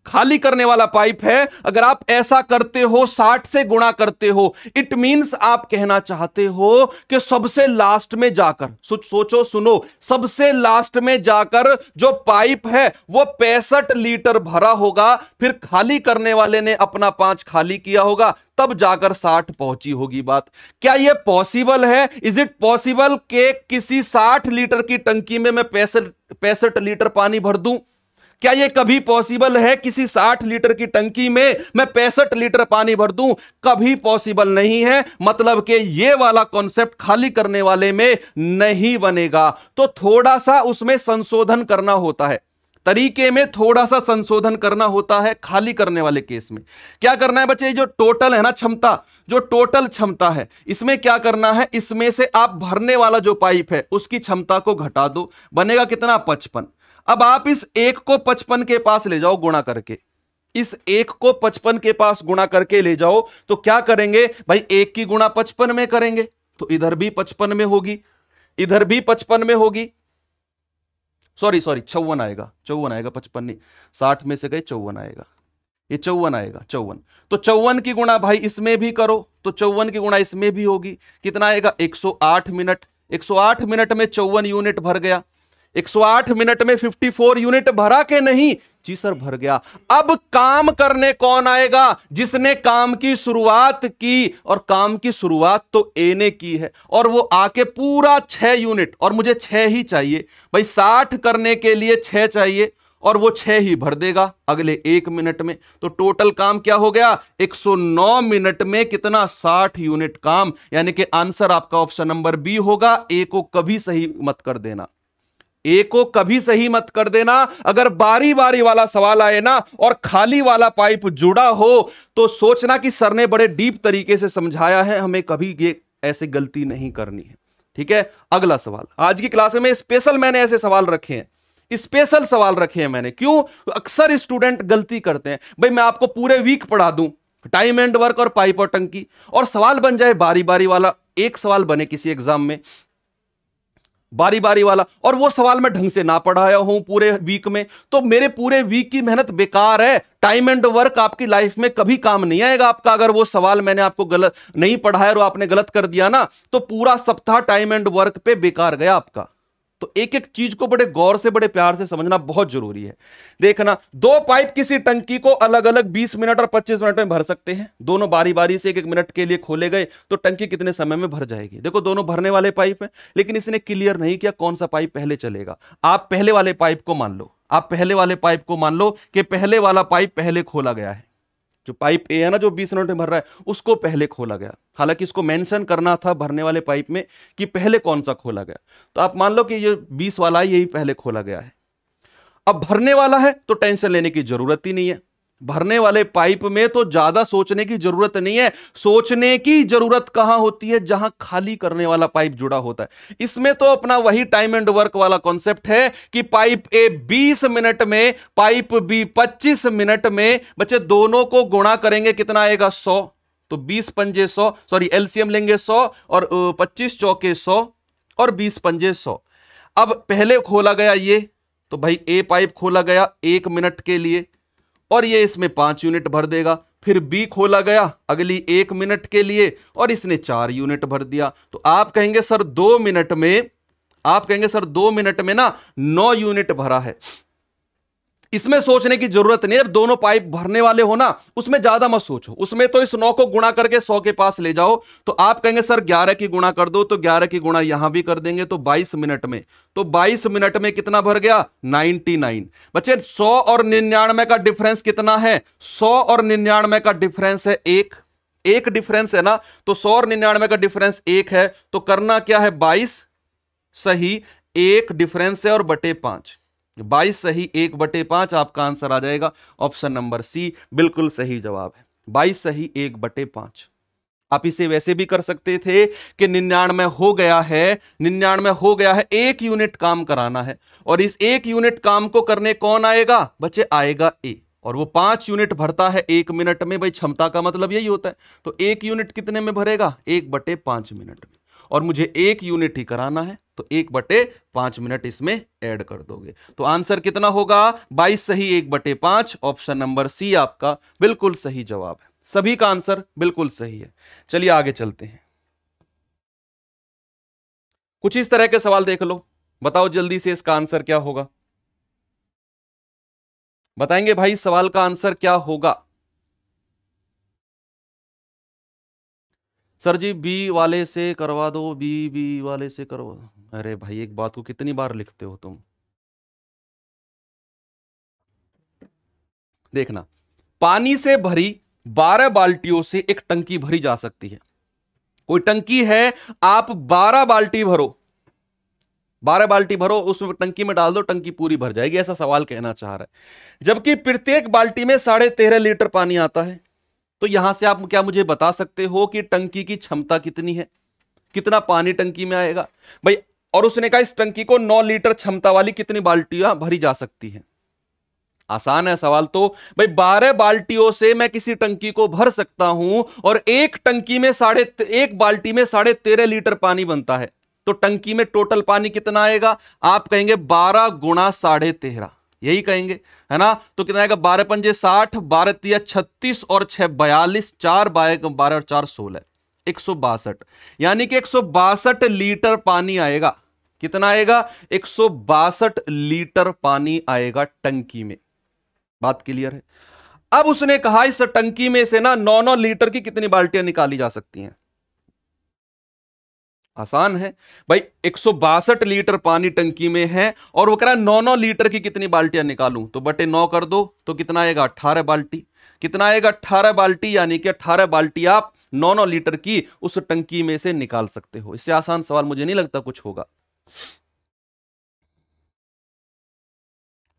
खाली करने वाला पाइप है अगर आप ऐसा करते हो साठ से गुणा करते हो इट मींस आप कहना चाहते हो कि सबसे लास्ट में जाकर सोचो सुनो सबसे लास्ट में जाकर जो पाइप है वो पैंसठ लीटर भरा होगा फिर खाली करने वाले ने अपना पांच खाली किया होगा तब जाकर साठ पहुंची होगी बात क्या यह पॉसिबल है इज इट पॉसिबल के किसी साठ लीटर की टंकी में मैं पैंसठ पैंसठ लीटर पानी भर दूं क्या यह कभी पॉसिबल है किसी 60 लीटर की टंकी में मैं पैंसठ लीटर पानी भर दूं कभी पॉसिबल नहीं है मतलब कि ये वाला कॉन्सेप्ट खाली करने वाले में नहीं बनेगा तो थोड़ा सा उसमें संशोधन करना होता है तरीके में थोड़ा सा संशोधन करना होता है खाली करने वाले केस में क्या करना है बच्चे जो टोटल है ना क्षमता जो टोटल क्षमता है इसमें क्या करना है इसमें से आप भरने वाला जो पाइप है उसकी क्षमता को घटा दो बनेगा कितना पचपन अब आप इस एक को पचपन के पास ले जाओ गुणा करके इस एक को पचपन के पास गुणा करके ले जाओ तो क्या करेंगे भाई एक की गुणा पचपन में करेंगे तो इधर भी पचपन में होगी इधर भी पचपन में होगी सॉरी सॉरी चौवन आएगा चौवन आएगा पचपन नहीं साठ में से गए चौवन आएगा ये चौवन आएगा चौवन तो चौवन की गुणा भाई इसमें भी करो तो चौवन की गुणा इसमें भी होगी कितना आएगा 108 मिनट 108 मिनट में चौवन यूनिट भर गया 108 मिनट में 54 यूनिट भरा के नहीं जी सर भर गया अब काम करने कौन आएगा जिसने काम की शुरुआत की और काम की शुरुआत तो ए ने की है और वो आके पूरा छह यूनिट और मुझे छह ही चाहिए भाई साठ करने के लिए छह चाहिए और वो छह ही भर देगा अगले एक मिनट में तो टोटल काम क्या हो गया 109 मिनट में कितना 60 यूनिट काम यानी कि आंसर आपका ऑप्शन नंबर बी होगा ए को कभी सही मत कर देना ए को कभी सही मत कर देना अगर बारी बारी वाला सवाल आए ना और खाली वाला पाइप जुड़ा हो तो सोचना कि सर ने बड़े डीप तरीके से समझाया है हमें कभी ये ऐसे गलती नहीं करनी है ठीक है अगला सवाल आज की क्लास में स्पेशल मैंने ऐसे सवाल रखे हैं स्पेशल सवाल रखे हैं मैंने क्यों अक्सर स्टूडेंट गलती करते हैं भाई मैं आपको पूरे वीक पढ़ा दूं टाइम एंड वर्क और पाइप और टंकी और सवाल बन जाए बारी बारी वाला एक सवाल बने किसी एग्जाम में बारी बारी वाला और वो सवाल मैं ढंग से ना पढ़ाया हूं पूरे वीक में तो मेरे पूरे वीक की मेहनत बेकार है टाइम एंड वर्क आपकी लाइफ में कभी काम नहीं आएगा आपका अगर वो सवाल मैंने आपको गलत नहीं पढ़ाया और आपने गलत कर दिया ना तो पूरा सप्ताह टाइम एंड वर्क पे बेकार गया आपका तो एक एक चीज को बड़े गौर से बड़े प्यार से समझना बहुत जरूरी है देखना दो पाइप किसी टंकी को अलग अलग 20 मिनट और 25 मिनट में भर सकते हैं दोनों बारी बारी से एक एक मिनट के लिए खोले गए तो टंकी कितने समय में भर जाएगी देखो दोनों भरने वाले पाइप हैं लेकिन इसने क्लियर नहीं किया कौन सा पाइप पहले चलेगा आप पहले वाले पाइप को मान लो आप पहले वाले पाइप को मान लो कि पहले वाला पाइप पहले खोला गया है जो पाइप ए है ना जो बीस मिनट में भर रहा है उसको पहले खोला गया हालांकि इसको मेंशन करना था भरने वाले पाइप में कि पहले कौन सा खोला गया तो आप मान लो कि ये बीस वाला है यही पहले खोला गया है अब भरने वाला है तो टेंशन लेने की जरूरत ही नहीं है भरने वाले पाइप में तो ज्यादा सोचने की जरूरत नहीं है सोचने की जरूरत कहां होती है जहां खाली करने वाला पाइप जुड़ा होता है इसमें तो अपना वही टाइम एंड वर्क वाला कॉन्सेप्ट है कि पाइप ए 20 मिनट में पाइप बी 25 मिनट में बच्चे दोनों को गुणा करेंगे कितना आएगा 100 तो 20 पंजे 100 सॉरी एलसीएम लेंगे 100 और 25 चौके 100 और 20 पंजे 100 अब पहले खोला गया ये तो भाई ए पाइप खोला गया एक मिनट के लिए और ये इसमें पांच यूनिट भर देगा फिर बी खोला गया अगली एक मिनट के लिए और इसने चार यूनिट भर दिया तो आप कहेंगे सर दो मिनट में आप कहेंगे सर दो मिनट में ना नौ यूनिट भरा है इसमें सोचने की जरूरत नहीं है जब दोनों पाइप भरने वाले हो ना उसमें ज्यादा मत सोचो उसमें तो इस नौ को गुणा करके सौ के पास ले जाओ तो आप कहेंगे सर ग्यारह की गुणा कर दो तो ग्यारह की गुणा यहां भी कर देंगे तो बाईस मिनट में तो बाईस मिनट में कितना भर गया नाइनटी नाइन बच्चे सौ और निन्यानवे का डिफरेंस कितना है सौ और निन्यानवे का डिफरेंस है एक एक डिफरेंस है ना तो सौ और निन्यानवे का डिफरेंस एक है तो करना क्या है बाईस सही एक डिफरेंस है और बटे पांच बाईस सही एक बटे पांच आपका आंसर आ जाएगा ऑप्शन नंबर सी बिल्कुल सही जवाब है बाईस सही एक बटे पांच आप इसे वैसे भी कर सकते थे कि निन्यानवे हो गया है निन्यानवे हो गया है एक यूनिट काम कराना है और इस एक यूनिट काम को करने कौन आएगा बच्चे आएगा ए और वो पांच यूनिट भरता है एक मिनट में भाई क्षमता का मतलब यही होता है तो एक यूनिट कितने में भरेगा एक बटे पांच मिनट में और मुझे एक यूनिट ही कराना है तो एक बटे पांच मिनट इसमें ऐड कर दोगे तो आंसर कितना होगा बाईस सही एक बटे पांच ऑप्शन नंबर सी आपका बिल्कुल सही जवाब है सभी का आंसर बिल्कुल सही है चलिए आगे चलते हैं कुछ इस तरह के सवाल देख लो बताओ जल्दी से इसका आंसर क्या होगा बताएंगे भाई सवाल का आंसर क्या होगा सर जी बी वाले से करवा दो बी बी वाले से करवा दो अरे भाई एक बात को कितनी बार लिखते हो तुम देखना पानी से भरी बारह बाल्टियों से एक टंकी भरी जा सकती है कोई टंकी है आप बारह बाल्टी भरो बारह बाल्टी भरो उसमें टंकी में डाल दो टंकी पूरी भर जाएगी ऐसा सवाल कहना चाह रहा है जबकि प्रत्येक बाल्टी में साढ़े तेरह लीटर पानी आता है तो यहां से आप क्या मुझे बता सकते हो कि टंकी की क्षमता कितनी है कितना पानी टंकी में आएगा भाई और उसने कहा इस टंकी को 9 लीटर क्षमता वाली कितनी बाल्टियां भरी जा सकती हैं आसान है सवाल तो भाई बारह बाल्टियों से मैं किसी टंकी को भर सकता हूं और एक टंकी में साढ़े एक बाल्टी में साढ़े तेरह लीटर पानी बनता है तो टंकी में टोटल पानी कितना आएगा आप कहेंगे बारह गुणा साढ़े तेरह यही कहेंगे है ना तो कितना आएगा बारह पंजे साठ बारह तिया छत्तीस और छह बयालीस चार बारह और चार सोलह एक सौ बासठ यानी कि एक सौ बासठ लीटर पानी आएगा कितना आएगा एक सौ बासठ लीटर पानी आएगा टंकी में बात क्लियर है अब उसने कहा इस टंकी में से ना नौ नौ लीटर की कितनी बाल्टियां निकाली जा सकती हैं आसान है भाई एक लीटर पानी टंकी में है और वो कह रहा है नौ नौ लीटर की कितनी बाल्टियां निकालूं तो बटे नौ कर दो तो कितना आएगा अट्ठारह बाल्टी कितना आएगा अट्ठारह बाल्टी यानी कि अट्ठारह बाल्टी आप नौ नौ लीटर की उस टंकी में से निकाल सकते हो इससे आसान सवाल मुझे नहीं लगता कुछ होगा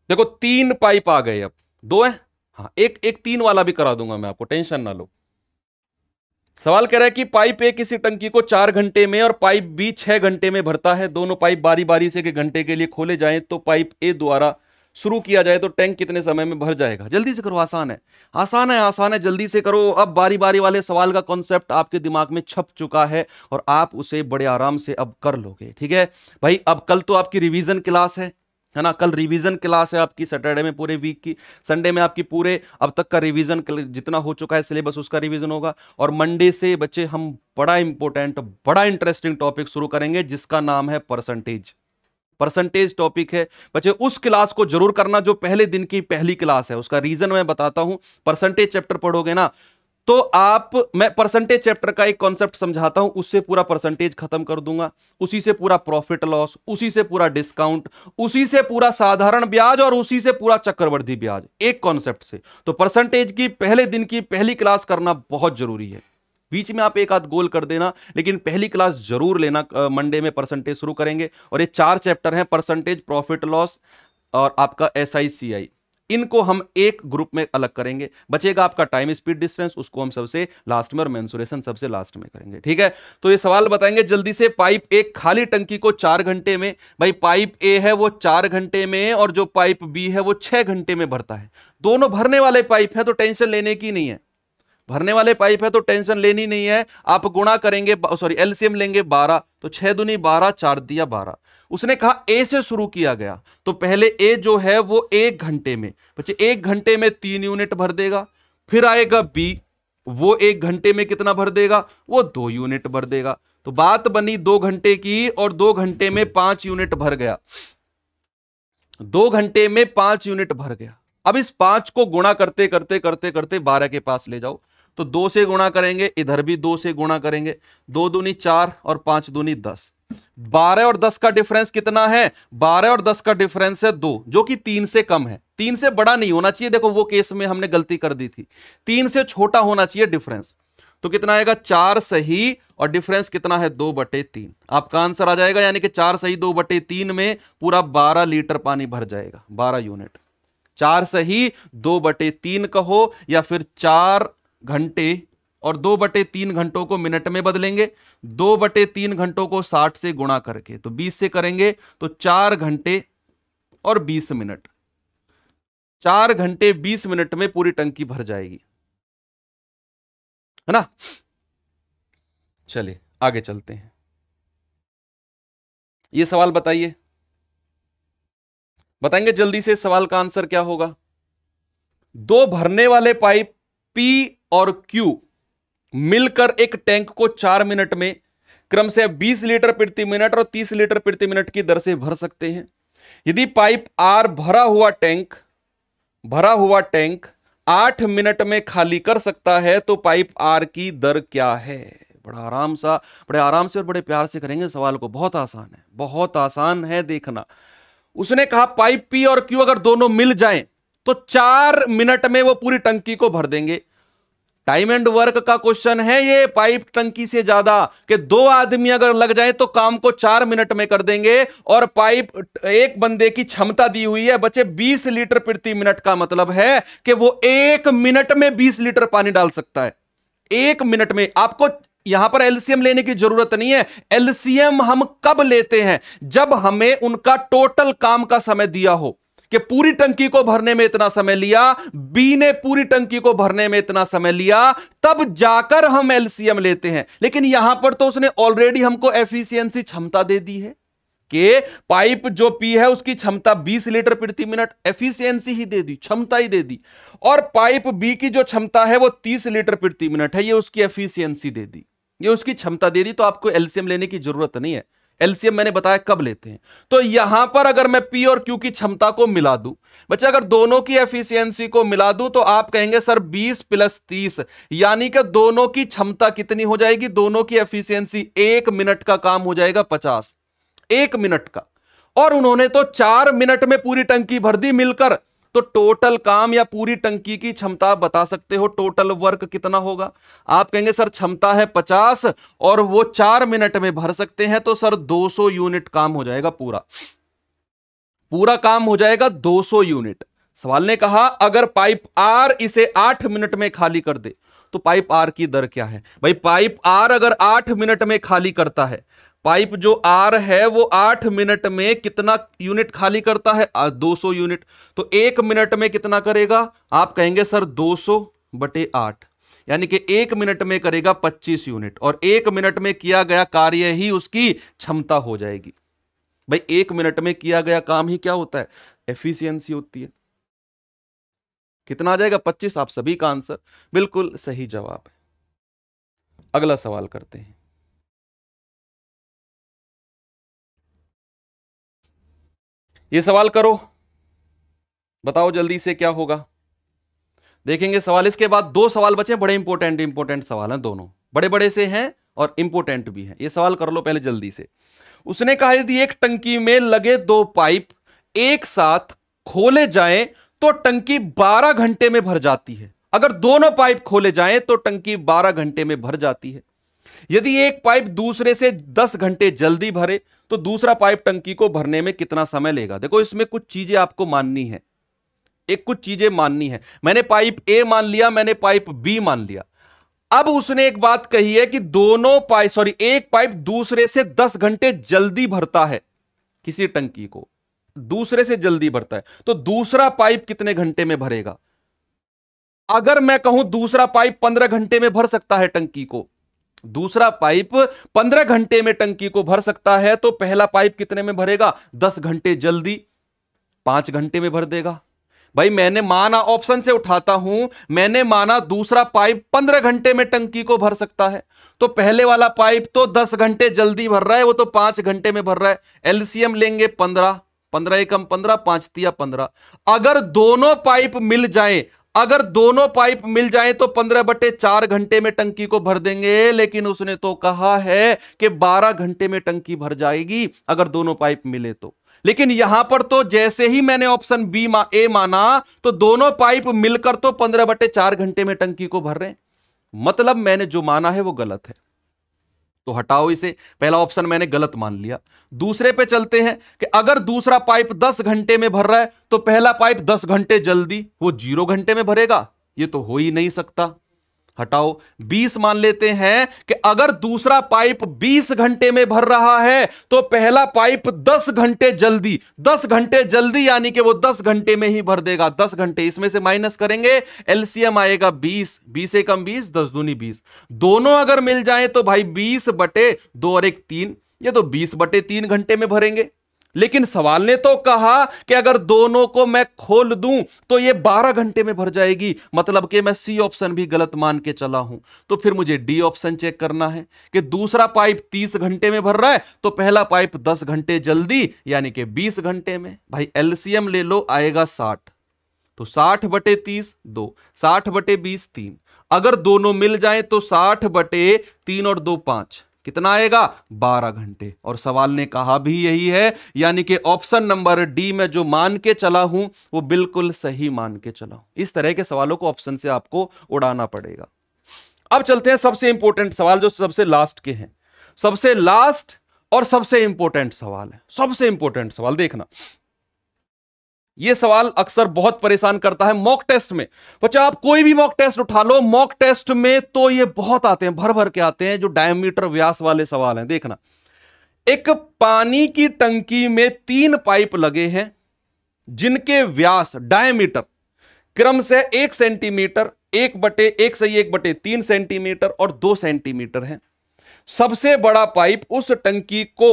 देखो तीन पाइप आ गए अब दो है हाँ एक एक तीन वाला भी करा दूंगा मैं आपको टेंशन ना लो सवाल कह रहा है कि पाइप ए किसी टंकी को चार घंटे में और पाइप बी छह घंटे में भरता है दोनों पाइप बारी बारी से के घंटे के लिए खोले जाएं तो पाइप ए द्वारा शुरू किया जाए तो टैंक कितने समय में भर जाएगा जल्दी से करो आसान है आसान है आसान है जल्दी से करो अब बारी बारी वाले सवाल का कॉन्सेप्ट आपके दिमाग में छप चुका है और आप उसे बड़े आराम से अब कर लोगे ठीक है भाई अब कल तो आपकी रिवीजन क्लास है है ना कल रिवीजन क्लास है आपकी सैटरडे में पूरे वीक की संडे में आपकी पूरे अब तक का रिवीजन जितना हो चुका है सिलेबस उसका रिवीजन होगा और मंडे से बच्चे हम बड़ा इंपॉर्टेंट बड़ा इंटरेस्टिंग टॉपिक शुरू करेंगे जिसका नाम है परसेंटेज परसेंटेज टॉपिक है बच्चे उस क्लास को जरूर करना जो पहले दिन की पहली क्लास है उसका रीजन मैं बताता हूं परसेंटेज चैप्टर पढ़ोगे ना तो आप मैं परसेंटेज चैप्टर का एक कॉन्सेप्ट समझाता हूं उससे पूरा परसेंटेज खत्म कर दूंगा उसी से पूरा प्रॉफिट लॉस उसी से पूरा डिस्काउंट उसी से पूरा साधारण ब्याज और उसी से पूरा चक्रवर्ती ब्याज एक कॉन्सेप्ट से तो परसेंटेज की पहले दिन की पहली क्लास करना बहुत जरूरी है बीच में आप एक आध गोल कर देना लेकिन पहली क्लास जरूर लेना मंडे में परसेंटेज शुरू करेंगे और ये चार चैप्टर हैं परसेंटेज प्रॉफिट लॉस और आपका एस आई सी आई इनको हम एक ग्रुप में अलग करेंगे बचेगा आपका टाइम स्पीड डिस्टेंस उसको हम सबसे लास्ट में और मैंसुरेशन सबसे लास्ट में करेंगे ठीक है तो ये सवाल बताएंगे जल्दी से पाइप एक खाली टंकी को चार घंटे में भाई पाइप ए है वो चार घंटे में और जो पाइप बी है वो छह घंटे में भरता है दोनों भरने वाले पाइप है तो टेंशन लेने की नहीं है भरने वाले पाइप है तो टेंशन लेनी नहीं है आप गुणा करेंगे सॉरी एलसीएम लेंगे 12 तो 6 दुनी 12 चार दिया उसने कहा ए से शुरू किया गया तो पहले ए जो है वो एक घंटे में बच्चे एक घंटे में तीन यूनिट भर देगा फिर आएगा बी वो एक घंटे में कितना भर देगा वो दो यूनिट भर देगा तो बात बनी दो घंटे की और दो घंटे में पांच यूनिट भर गया दो घंटे में पांच यूनिट भर गया अब इस पांच को गुणा करते करते करते करते बारह के पास ले जाओ तो दो से गुणा करेंगे इधर भी दो से गुणा करेंगे दो दूनी चार और पांच दूनी दस बारह और दस का डिफरेंस कितना है बारह और दस का डिफरेंस है दो जो कि तीन से कम है तीन से बड़ा नहीं होना चाहिए देखो वो केस में हमने गलती कर दी थी तीन से छोटा होना चाहिए डिफरेंस तो कितना आएगा चार सही और डिफरेंस कितना है दो बटे तीन आपका आंसर आ जाएगा यानी कि चार सही दो बटे तीन में पूरा बारह लीटर पानी भर जाएगा बारह यूनिट चार सही दो बटे तीन कहो या फिर चार घंटे और दो बटे तीन घंटों को मिनट में बदलेंगे दो बटे तीन घंटों को साठ से गुणा करके तो बीस से करेंगे तो चार घंटे और बीस मिनट चार घंटे बीस मिनट में पूरी टंकी भर जाएगी है ना चलिए आगे चलते हैं ये सवाल बताइए बताएंगे जल्दी से सवाल का आंसर क्या होगा दो भरने वाले पाइप पी और क्यू मिलकर एक टैंक को चार मिनट में क्रम से 20 लीटर प्रति मिनट और 30 लीटर प्रति मिनट की दर से भर सकते हैं यदि पाइप आर भरा हुआ टैंक भरा हुआ टैंक आठ मिनट में खाली कर सकता है तो पाइप आर की दर क्या है बड़ा आराम सा बड़े आराम से और बड़े प्यार से करेंगे सवाल को बहुत आसान है बहुत आसान है देखना उसने कहा पाइप पी और क्यू अगर दोनों मिल जाएं तो चार मिनट में वो पूरी टंकी को भर देंगे टाइम एंड वर्क का क्वेश्चन है ये पाइप टंकी से ज्यादा कि दो आदमी अगर लग जाए तो काम को चार मिनट में कर देंगे और पाइप एक बंदे की क्षमता दी हुई है बचे 20 लीटर प्रति मिनट का मतलब है कि वो एक मिनट में 20 लीटर पानी डाल सकता है एक मिनट में आपको यहां पर एलसीएम लेने की जरूरत नहीं है एलसीएम हम कब लेते हैं जब हमें उनका टोटल काम का समय दिया हो कि पूरी टंकी को भरने में इतना समय लिया बी ने पूरी टंकी को भरने में इतना समय लिया तब जाकर हम एलसीएम लेते हैं लेकिन यहां पर तो उसने ऑलरेडी हमको एफिशियंसी क्षमता दे दी है कि पाइप जो पी है उसकी क्षमता 20 लीटर प्रति मिनट एफिशियंसी ही दे दी क्षमता ही दे दी और पाइप बी की जो क्षमता है वो 30 लीटर प्रति मिनट है ये उसकी एफिशियंसी दे दी ये उसकी क्षमता दे दी तो आपको एलसीएम लेने की जरूरत नहीं है एलसीएम मैंने बताया कब लेते हैं तो यहां पर अगर मैं पी और क्यू की क्षमता को मिला दू बच्चे अगर दोनों की एफिशिएंसी को मिला दू तो आप कहेंगे सर 20 प्लस 30 यानी कि दोनों की क्षमता कितनी हो जाएगी दोनों की एफिशिएंसी एक मिनट का काम हो जाएगा 50 एक मिनट का और उन्होंने तो चार मिनट में पूरी टंकी भर दी मिलकर तो टोटल काम या पूरी टंकी की क्षमता आप बता सकते हो टोटल वर्क कितना होगा आप कहेंगे सर क्षमता है पचास और वो चार मिनट में भर सकते हैं तो सर 200 यूनिट काम हो जाएगा पूरा पूरा काम हो जाएगा 200 यूनिट सवाल ने कहा अगर पाइप आर इसे आठ मिनट में खाली कर दे तो पाइप आर की दर क्या है भाई पाइप आर अगर आठ मिनट में खाली करता है पाइप जो आर है वो आठ मिनट में कितना यूनिट खाली करता है दो सौ यूनिट तो एक मिनट में कितना करेगा आप कहेंगे सर दो सौ बटे आठ यानी कि एक मिनट में करेगा पच्चीस यूनिट और एक मिनट में किया गया कार्य ही उसकी क्षमता हो जाएगी भाई एक मिनट में किया गया काम ही क्या होता है एफिशियंसी होती है कितना आ जाएगा पच्चीस आप सभी का आंसर बिल्कुल सही जवाब है अगला सवाल करते हैं ये सवाल करो बताओ जल्दी से क्या होगा देखेंगे सवाल इसके बाद दो सवाल बचे बड़े इंपोर्टेंट इंपोर्टेंट सवाल हैं दोनों बड़े बड़े से हैं और इंपोर्टेंट भी हैं ये सवाल कर लो पहले जल्दी से उसने कहा यदि एक टंकी में लगे दो पाइप एक साथ खोले जाएं तो टंकी 12 घंटे में भर जाती है अगर दोनों पाइप खोले जाएं तो टंकी 12 घंटे में भर जाती है यदि एक पाइप दूसरे से 10 घंटे जल्दी भरे तो दूसरा पाइप टंकी को भरने में कितना समय लेगा देखो इसमें कुछ चीजें आपको माननी है एक कुछ चीजें माननी है मैंने पाइप ए मान लिया मैंने पाइप बी मान लिया अब उसने एक बात कही है कि दोनों पाइप सॉरी एक पाइप दूसरे से 10 घंटे जल्दी भरता है किसी टंकी को दूसरे से जल्दी भरता है तो दूसरा पाइप कितने घंटे में भरेगा अगर मैं कहूं दूसरा पाइप पंद्रह घंटे में भर सकता है टंकी को दूसरा पाइप पंद्रह घंटे में टंकी को भर सकता है तो पहला पाइप कितने में भरेगा दस घंटे जल्दी पांच घंटे में भर देगा भाई मैंने माना ऑप्शन से उठाता हूं मैंने माना दूसरा पाइप पंद्रह घंटे में टंकी को भर सकता है तो पहले वाला पाइप तो दस घंटे जल्दी भर रहा है वो तो पांच घंटे में भर रहा है एलसीएम लेंगे पंद्रह पंद्रह एकम पंद्रह पांच तिया पंद्रह अगर दोनों पाइप मिल जाए अगर दोनों पाइप मिल जाए तो पंद्रह बटे चार घंटे में टंकी को भर देंगे लेकिन उसने तो कहा है कि बारह घंटे में टंकी भर जाएगी अगर दोनों पाइप मिले तो लेकिन यहां पर तो जैसे ही मैंने ऑप्शन बी मा, ए माना तो दोनों पाइप मिलकर तो पंद्रह बटे चार घंटे में टंकी को भर रहे हैं मतलब मैंने जो माना है वो गलत है तो हटाओ इसे पहला ऑप्शन मैंने गलत मान लिया दूसरे पे चलते हैं कि अगर दूसरा पाइप 10 घंटे में भर रहा है तो पहला पाइप 10 घंटे जल्दी वो जीरो घंटे में भरेगा ये तो हो ही नहीं सकता हटाओ 20 मान लेते हैं कि अगर दूसरा पाइप 20 घंटे में भर रहा है तो पहला पाइप 10 घंटे जल्दी 10 घंटे जल्दी यानी कि वो 10 घंटे में ही भर देगा 10 घंटे इसमें से माइनस करेंगे एलसीएम आएगा 20 20 से कम 20 10 दूनी 20 दोनों अगर मिल जाए तो भाई 20 बटे दो और एक तीन ये तो 20 बटे तीन घंटे में भरेंगे लेकिन सवाल ने तो कहा कि अगर दोनों को मैं खोल दूं तो ये 12 घंटे में भर जाएगी मतलब कि मैं सी ऑप्शन भी गलत मान के चला हूं तो फिर मुझे डी ऑप्शन चेक करना है कि दूसरा पाइप 30 घंटे में भर रहा है तो पहला पाइप 10 घंटे जल्दी यानी कि 20 घंटे में भाई एलसीएम ले लो आएगा 60 तो 60 बटे तीस दो साठ बटे बीस तीन अगर दोनों मिल जाए तो साठ बटे तीन और दो पांच कितना आएगा बारह घंटे और सवाल ने कहा भी यही है यानी कि ऑप्शन नंबर डी में जो मान के चला हूं वो बिल्कुल सही मान के चला हूं इस तरह के सवालों को ऑप्शन से आपको उड़ाना पड़ेगा अब चलते हैं सबसे इंपॉर्टेंट सवाल जो सबसे लास्ट के हैं सबसे लास्ट और सबसे इंपॉर्टेंट सवाल है सबसे इंपॉर्टेंट सवाल देखना यह सवाल अक्सर बहुत परेशान करता है मॉक टेस्ट में बच्चा आप कोई भी मॉक टेस्ट उठा लो मॉक टेस्ट में तो ये बहुत आते हैं भर भर के आते हैं जो डायमीटर व्यास वाले सवाल हैं देखना एक पानी की टंकी में तीन पाइप लगे हैं जिनके व्यास डायमीटर क्रम से एक सेंटीमीटर एक बटे एक सही एक बटे तीन सेंटीमीटर और दो सेंटीमीटर है सबसे बड़ा पाइप उस टंकी को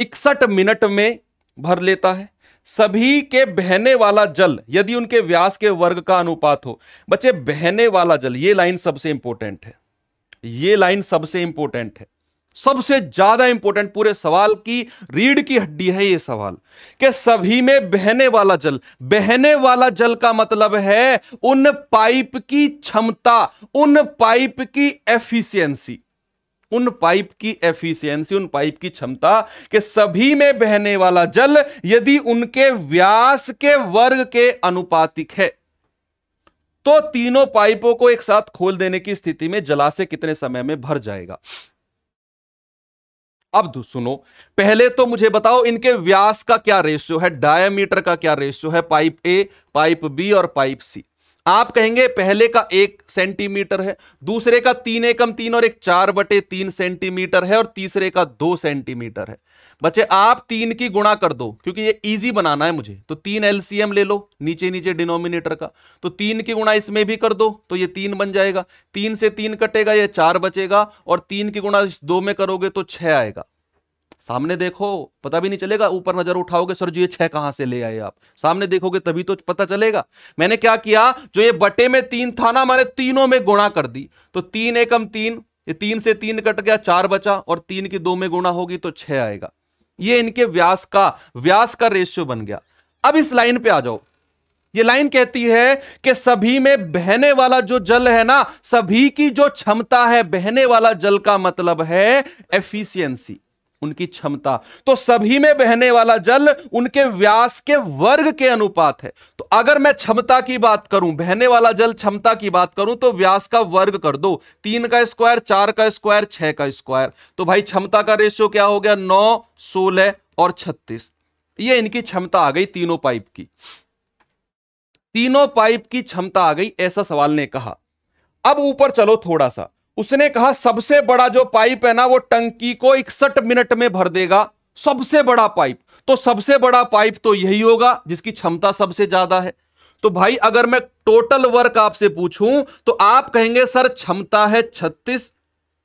इकसठ मिनट में भर लेता है सभी के बहने वाला जल यदि उनके व्यास के वर्ग का अनुपात हो बच्चे बहने वाला जल ये लाइन सबसे इंपॉर्टेंट है ये लाइन सबसे इंपॉर्टेंट है सबसे ज्यादा इंपॉर्टेंट पूरे सवाल की रीढ़ की हड्डी है ये सवाल कि सभी में बहने वाला जल बहने वाला जल का मतलब है उन पाइप की क्षमता उन पाइप की एफिशिएंसी उन पाइप की एफिशिएंसी उन पाइप की क्षमता के सभी में बहने वाला जल यदि उनके व्यास के वर्ग के अनुपातिक है तो तीनों पाइपों को एक साथ खोल देने की स्थिति में जलाशय कितने समय में भर जाएगा अब सुनो पहले तो मुझे बताओ इनके व्यास का क्या रेशियो है डायमीटर का क्या रेशियो है पाइप ए पाइप बी और पाइप सी आप कहेंगे पहले का एक सेंटीमीटर है दूसरे का तीन एकम तीन और एक चार बटे तीन सेंटीमीटर है और तीसरे का दो सेंटीमीटर है बच्चे आप तीन की गुणा कर दो क्योंकि ये इजी बनाना है मुझे तो तीन एलसीएम ले लो नीचे नीचे डिनोमिनेटर का तो तीन की गुणा इसमें भी कर दो तो ये तीन बन जाएगा तीन से तीन कटेगा ये चार बचेगा और तीन की गुणा इस दो में करोगे तो छह आएगा सामने देखो पता भी नहीं चलेगा ऊपर नजर उठाओगे सर जी ये छह कहां से ले आए आप सामने देखोगे तभी तो पता चलेगा मैंने क्या किया जो ये बटे में तीन था ना मैंने तीनों में गुणा कर दी तो तीन एकम तीन ये तीन से तीन कट गया चार बचा और तीन की दो में गुणा होगी तो छह आएगा ये इनके व्यास का व्यास का रेशियो बन गया अब इस लाइन पे आ जाओ ये लाइन कहती है कि सभी में बहने वाला जो जल है ना सभी की जो क्षमता है बहने वाला जल का मतलब है एफिशिएंसी उनकी क्षमता तो सभी में बहने वाला जल उनके व्यास के वर्ग के अनुपात है तो अगर मैं क्षमता की बात करूं बहने वाला जल क्षमता की बात करूं तो व्यास का वर्ग कर दो तीन का स्क्वायर चार का स्क्वायर छह का स्क्वायर तो भाई क्षमता का रेशियो क्या हो गया नौ सोलह और छत्तीस ये इनकी क्षमता आ गई तीनों पाइप की तीनों पाइप की क्षमता आ गई ऐसा सवाल ने कहा अब ऊपर चलो थोड़ा सा उसने कहा सबसे बड़ा जो पाइप है ना वो टंकी को इकसठ मिनट में भर देगा सबसे बड़ा पाइप तो सबसे बड़ा पाइप तो यही होगा जिसकी क्षमता सबसे ज्यादा है तो भाई अगर मैं टोटल वर्क आपसे पूछूं तो आप कहेंगे सर क्षमता है छत्तीस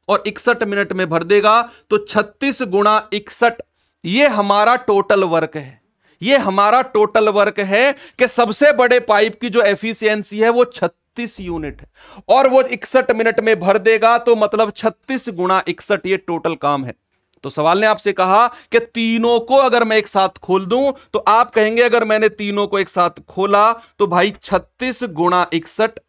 और इकसठ मिनट में भर देगा तो छत्तीस गुणा इकसठ ये हमारा टोटल वर्क है ये हमारा टोटल वर्क है कि सबसे बड़े पाइप की जो एफिशिएंसी है वो छत्तीस छत्तीस यूनिट है और वो इकसठ मिनट में भर देगा तो मतलब छत्तीस गुणा इकसठ ये टोटल काम है तो सवाल ने आपसे कहा कि तीनों को अगर मैं एक साथ खोल दूं तो आप कहेंगे अगर मैंने तीनों को एक साथ खोला तो भाई छत्तीस गुणा इकसठ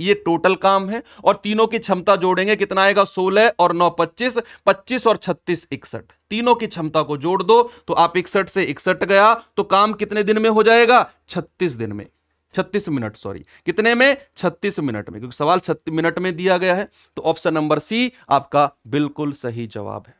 ये टोटल काम है और तीनों की क्षमता जोड़ेंगे कितना आएगा 16 और 9 25 25 और 36 इकसठ तीनों की क्षमता को जोड़ दो तो आप इकसठ से इकसठ गया तो काम कितने दिन में हो जाएगा 36 दिन में छत्तीस मिनट सॉरी कितने में छत्तीस मिनट में क्योंकि सवाल छत्तीस मिनट में दिया गया है तो ऑप्शन नंबर सी आपका बिल्कुल सही जवाब है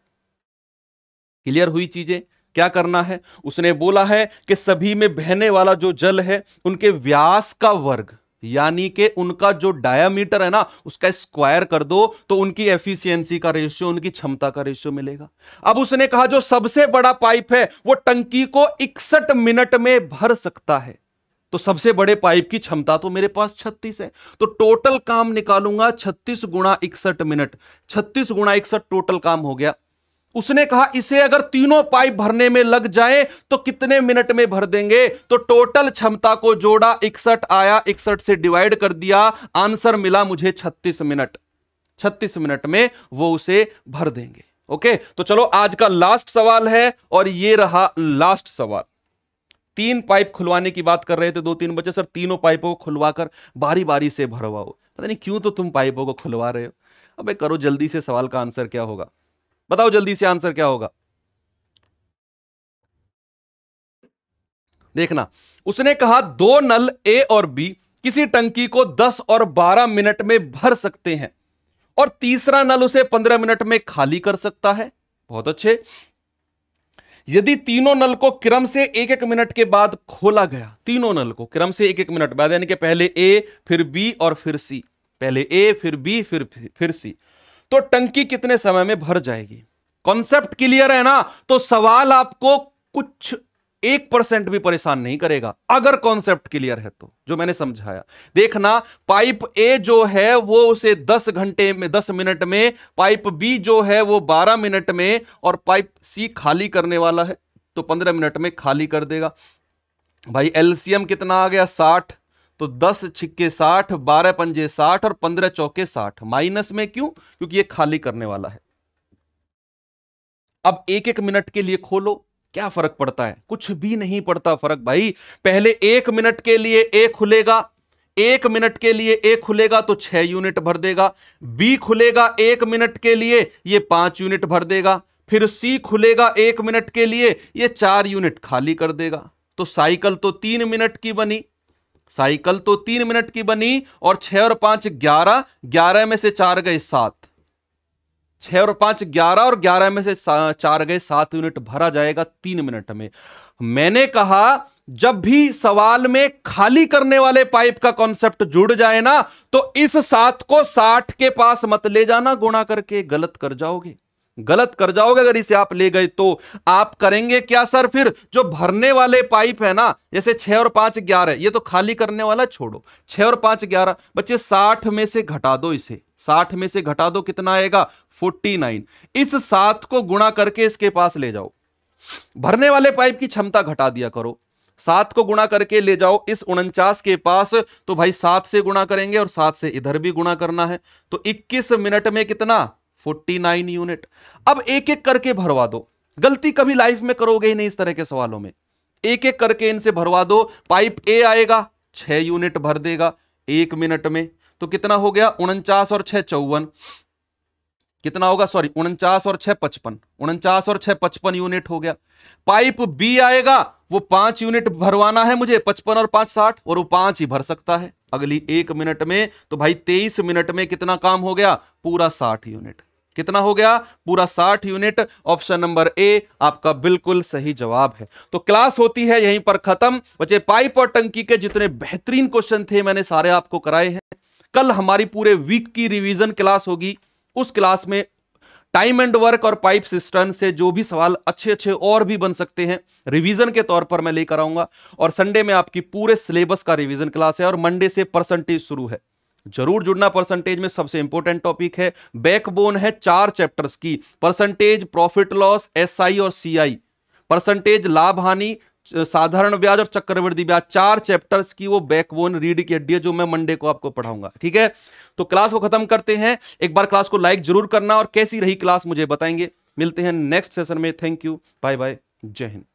क्लियर हुई चीजें क्या करना है उसने बोला है कि सभी में बहने वाला जो जल है उनके व्यास का वर्ग यानी कि उनका जो डायमीटर है ना उसका स्क्वायर कर दो तो उनकी एफिशिएंसी का रेशियो उनकी क्षमता का रेशियो मिलेगा अब उसने कहा जो सबसे बड़ा पाइप है वो टंकी को इकसठ मिनट में भर सकता है तो सबसे बड़े पाइप की क्षमता तो मेरे पास 36 है तो टोटल काम निकालूंगा 36 गुणा इकसठ मिनट 36 गुणा इकसठ टोटल काम हो गया उसने कहा इसे अगर तीनों पाइप भरने में लग जाए तो कितने मिनट में भर देंगे तो टोटल क्षमता को जोड़ा इकसठ आया इकसठ से डिवाइड कर दिया आंसर मिला मुझे छत्तीस मिनट छत्तीस मिनट में वो उसे भर देंगे ओके तो चलो आज का लास्ट सवाल है और ये रहा लास्ट सवाल तीन पाइप खुलवाने की बात कर रहे थे दो तीन बच्चे सर तीनों पाइपों को खुलवाकर बारी बारी से भरवाओ पता नहीं क्यों तो तुम पाइपों को खुलवा रहे हो अब करो जल्दी से सवाल का आंसर क्या होगा बताओ जल्दी से आंसर क्या होगा देखना उसने कहा दो नल ए और बी किसी टंकी को 10 और 12 मिनट में भर सकते हैं और तीसरा नल उसे 15 मिनट में खाली कर सकता है बहुत अच्छे यदि तीनों नल को क्रम से एक एक मिनट के बाद खोला गया तीनों नल को क्रम से एक एक मिनट बाद यानी कि पहले ए फिर बी और फिर सी पहले ए फिर बी फिर फिर सी तो टंकी कितने समय में भर जाएगी कॉन्सेप्ट क्लियर है ना तो सवाल आपको कुछ एक परसेंट भी परेशान नहीं करेगा अगर कॉन्सेप्ट क्लियर है तो जो मैंने समझाया देखना पाइप ए जो है वो उसे 10 घंटे में 10 मिनट में पाइप बी जो है वो 12 मिनट में और पाइप सी खाली करने वाला है तो 15 मिनट में खाली कर देगा भाई एलसीएम कितना आ गया साठ तो दस छिक्के साठ बारह पंजे साठ और पंद्रह चौके साठ माइनस में क्यों क्योंकि ये खाली करने वाला है अब एक एक मिनट के लिए खोलो क्या फर्क पड़ता है कुछ भी नहीं पड़ता फर्क भाई पहले एक मिनट के लिए ए खुलेगा एक मिनट के लिए ए खुलेगा तो छह यूनिट भर देगा बी खुलेगा एक मिनट के लिए ये पांच यूनिट भर देगा फिर सी खुलेगा एक मिनट के लिए ये चार यूनिट खाली कर देगा तो साइकिल तो तीन मिनट की बनी साइकिल तो तीन मिनट की बनी और छह और पांच ग्यारह ग्यारह में से चार गए सात छह और पांच ग्यारह और ग्यारह में से चार गए सात यूनिट भरा जाएगा तीन मिनट में मैंने कहा जब भी सवाल में खाली करने वाले पाइप का कॉन्सेप्ट जुड़ जाए ना तो इस सात को साठ के पास मत ले जाना गुणा करके गलत कर जाओगे गलत कर जाओगे अगर इसे आप ले गए तो आप करेंगे क्या सर फिर जो भरने वाले पाइप है ना जैसे छह और पांच ग्यारह ये तो खाली करने वाला छोड़ो छह और पांच ग्यारह बच्चे साठ में से घटा दो इसे साठ में से घटा दो कितना आएगा फोर्टी नाइन इस सात को गुणा करके इसके पास ले जाओ भरने वाले पाइप की क्षमता घटा दिया करो सात को गुणा करके ले जाओ इस उनचास के पास तो भाई सात से गुणा करेंगे और सात से इधर भी गुणा करना है तो इक्कीस मिनट में कितना फोर्टी नाइन यूनिट अब एक एक करके भरवा दो गलती कभी लाइफ में करोगे ही नहीं इस तरह के सवालों में एक एक करके इनसे भरवा दो पाइप ए आएगा छह यूनिट भर देगा एक मिनट में तो कितना हो गया उनचास और छह चौवन कितना होगा सॉरी उनचास और छह पचपन उनचास और छह पचपन यूनिट हो गया पाइप बी आएगा वो पांच यूनिट भरवाना है मुझे पचपन और पांच साठ और वो पांच ही भर सकता है अगली एक मिनट में तो भाई तेईस मिनट में कितना काम हो गया पूरा साठ यूनिट कितना हो गया पूरा साठ यूनिट ऑप्शन नंबर ए आपका बिल्कुल सही जवाब है तो क्लास होती है यहीं पर खत्म बच्चे पाइप और टंकी के जितने बेहतरीन क्वेश्चन थे मैंने सारे आपको कराए हैं कल हमारी पूरे वीक की रिवीजन क्लास होगी उस क्लास में टाइम एंड वर्क और पाइप सिस्टम से जो भी सवाल अच्छे अच्छे और भी बन सकते हैं रिवीजन के तौर पर मैं लेकर आऊंगा और संडे में आपकी पूरे सिलेबस का रिवीजन क्लास है और मंडे से परसेंटेज शुरू है जरूर जुड़ना परसेंटेज में सबसे इंपॉर्टेंट टॉपिक है बैकबोन है चार चैप्टर्स की परसेंटेज प्रॉफिट लॉस एसआई और सीआई परसेंटेज लाभ हानि साधारण ब्याज और चक्रवृद्धि ब्याज चार चैप्टर्स की वो बैकबोन रीड की हड्डी है जो मैं मंडे को आपको पढ़ाऊंगा ठीक है तो क्लास को खत्म करते हैं एक बार क्लास को लाइक जरूर करना और कैसी रही क्लास मुझे बताएंगे मिलते हैं नेक्स्ट सेशन में थैंक यू बाय बाय जय हिंद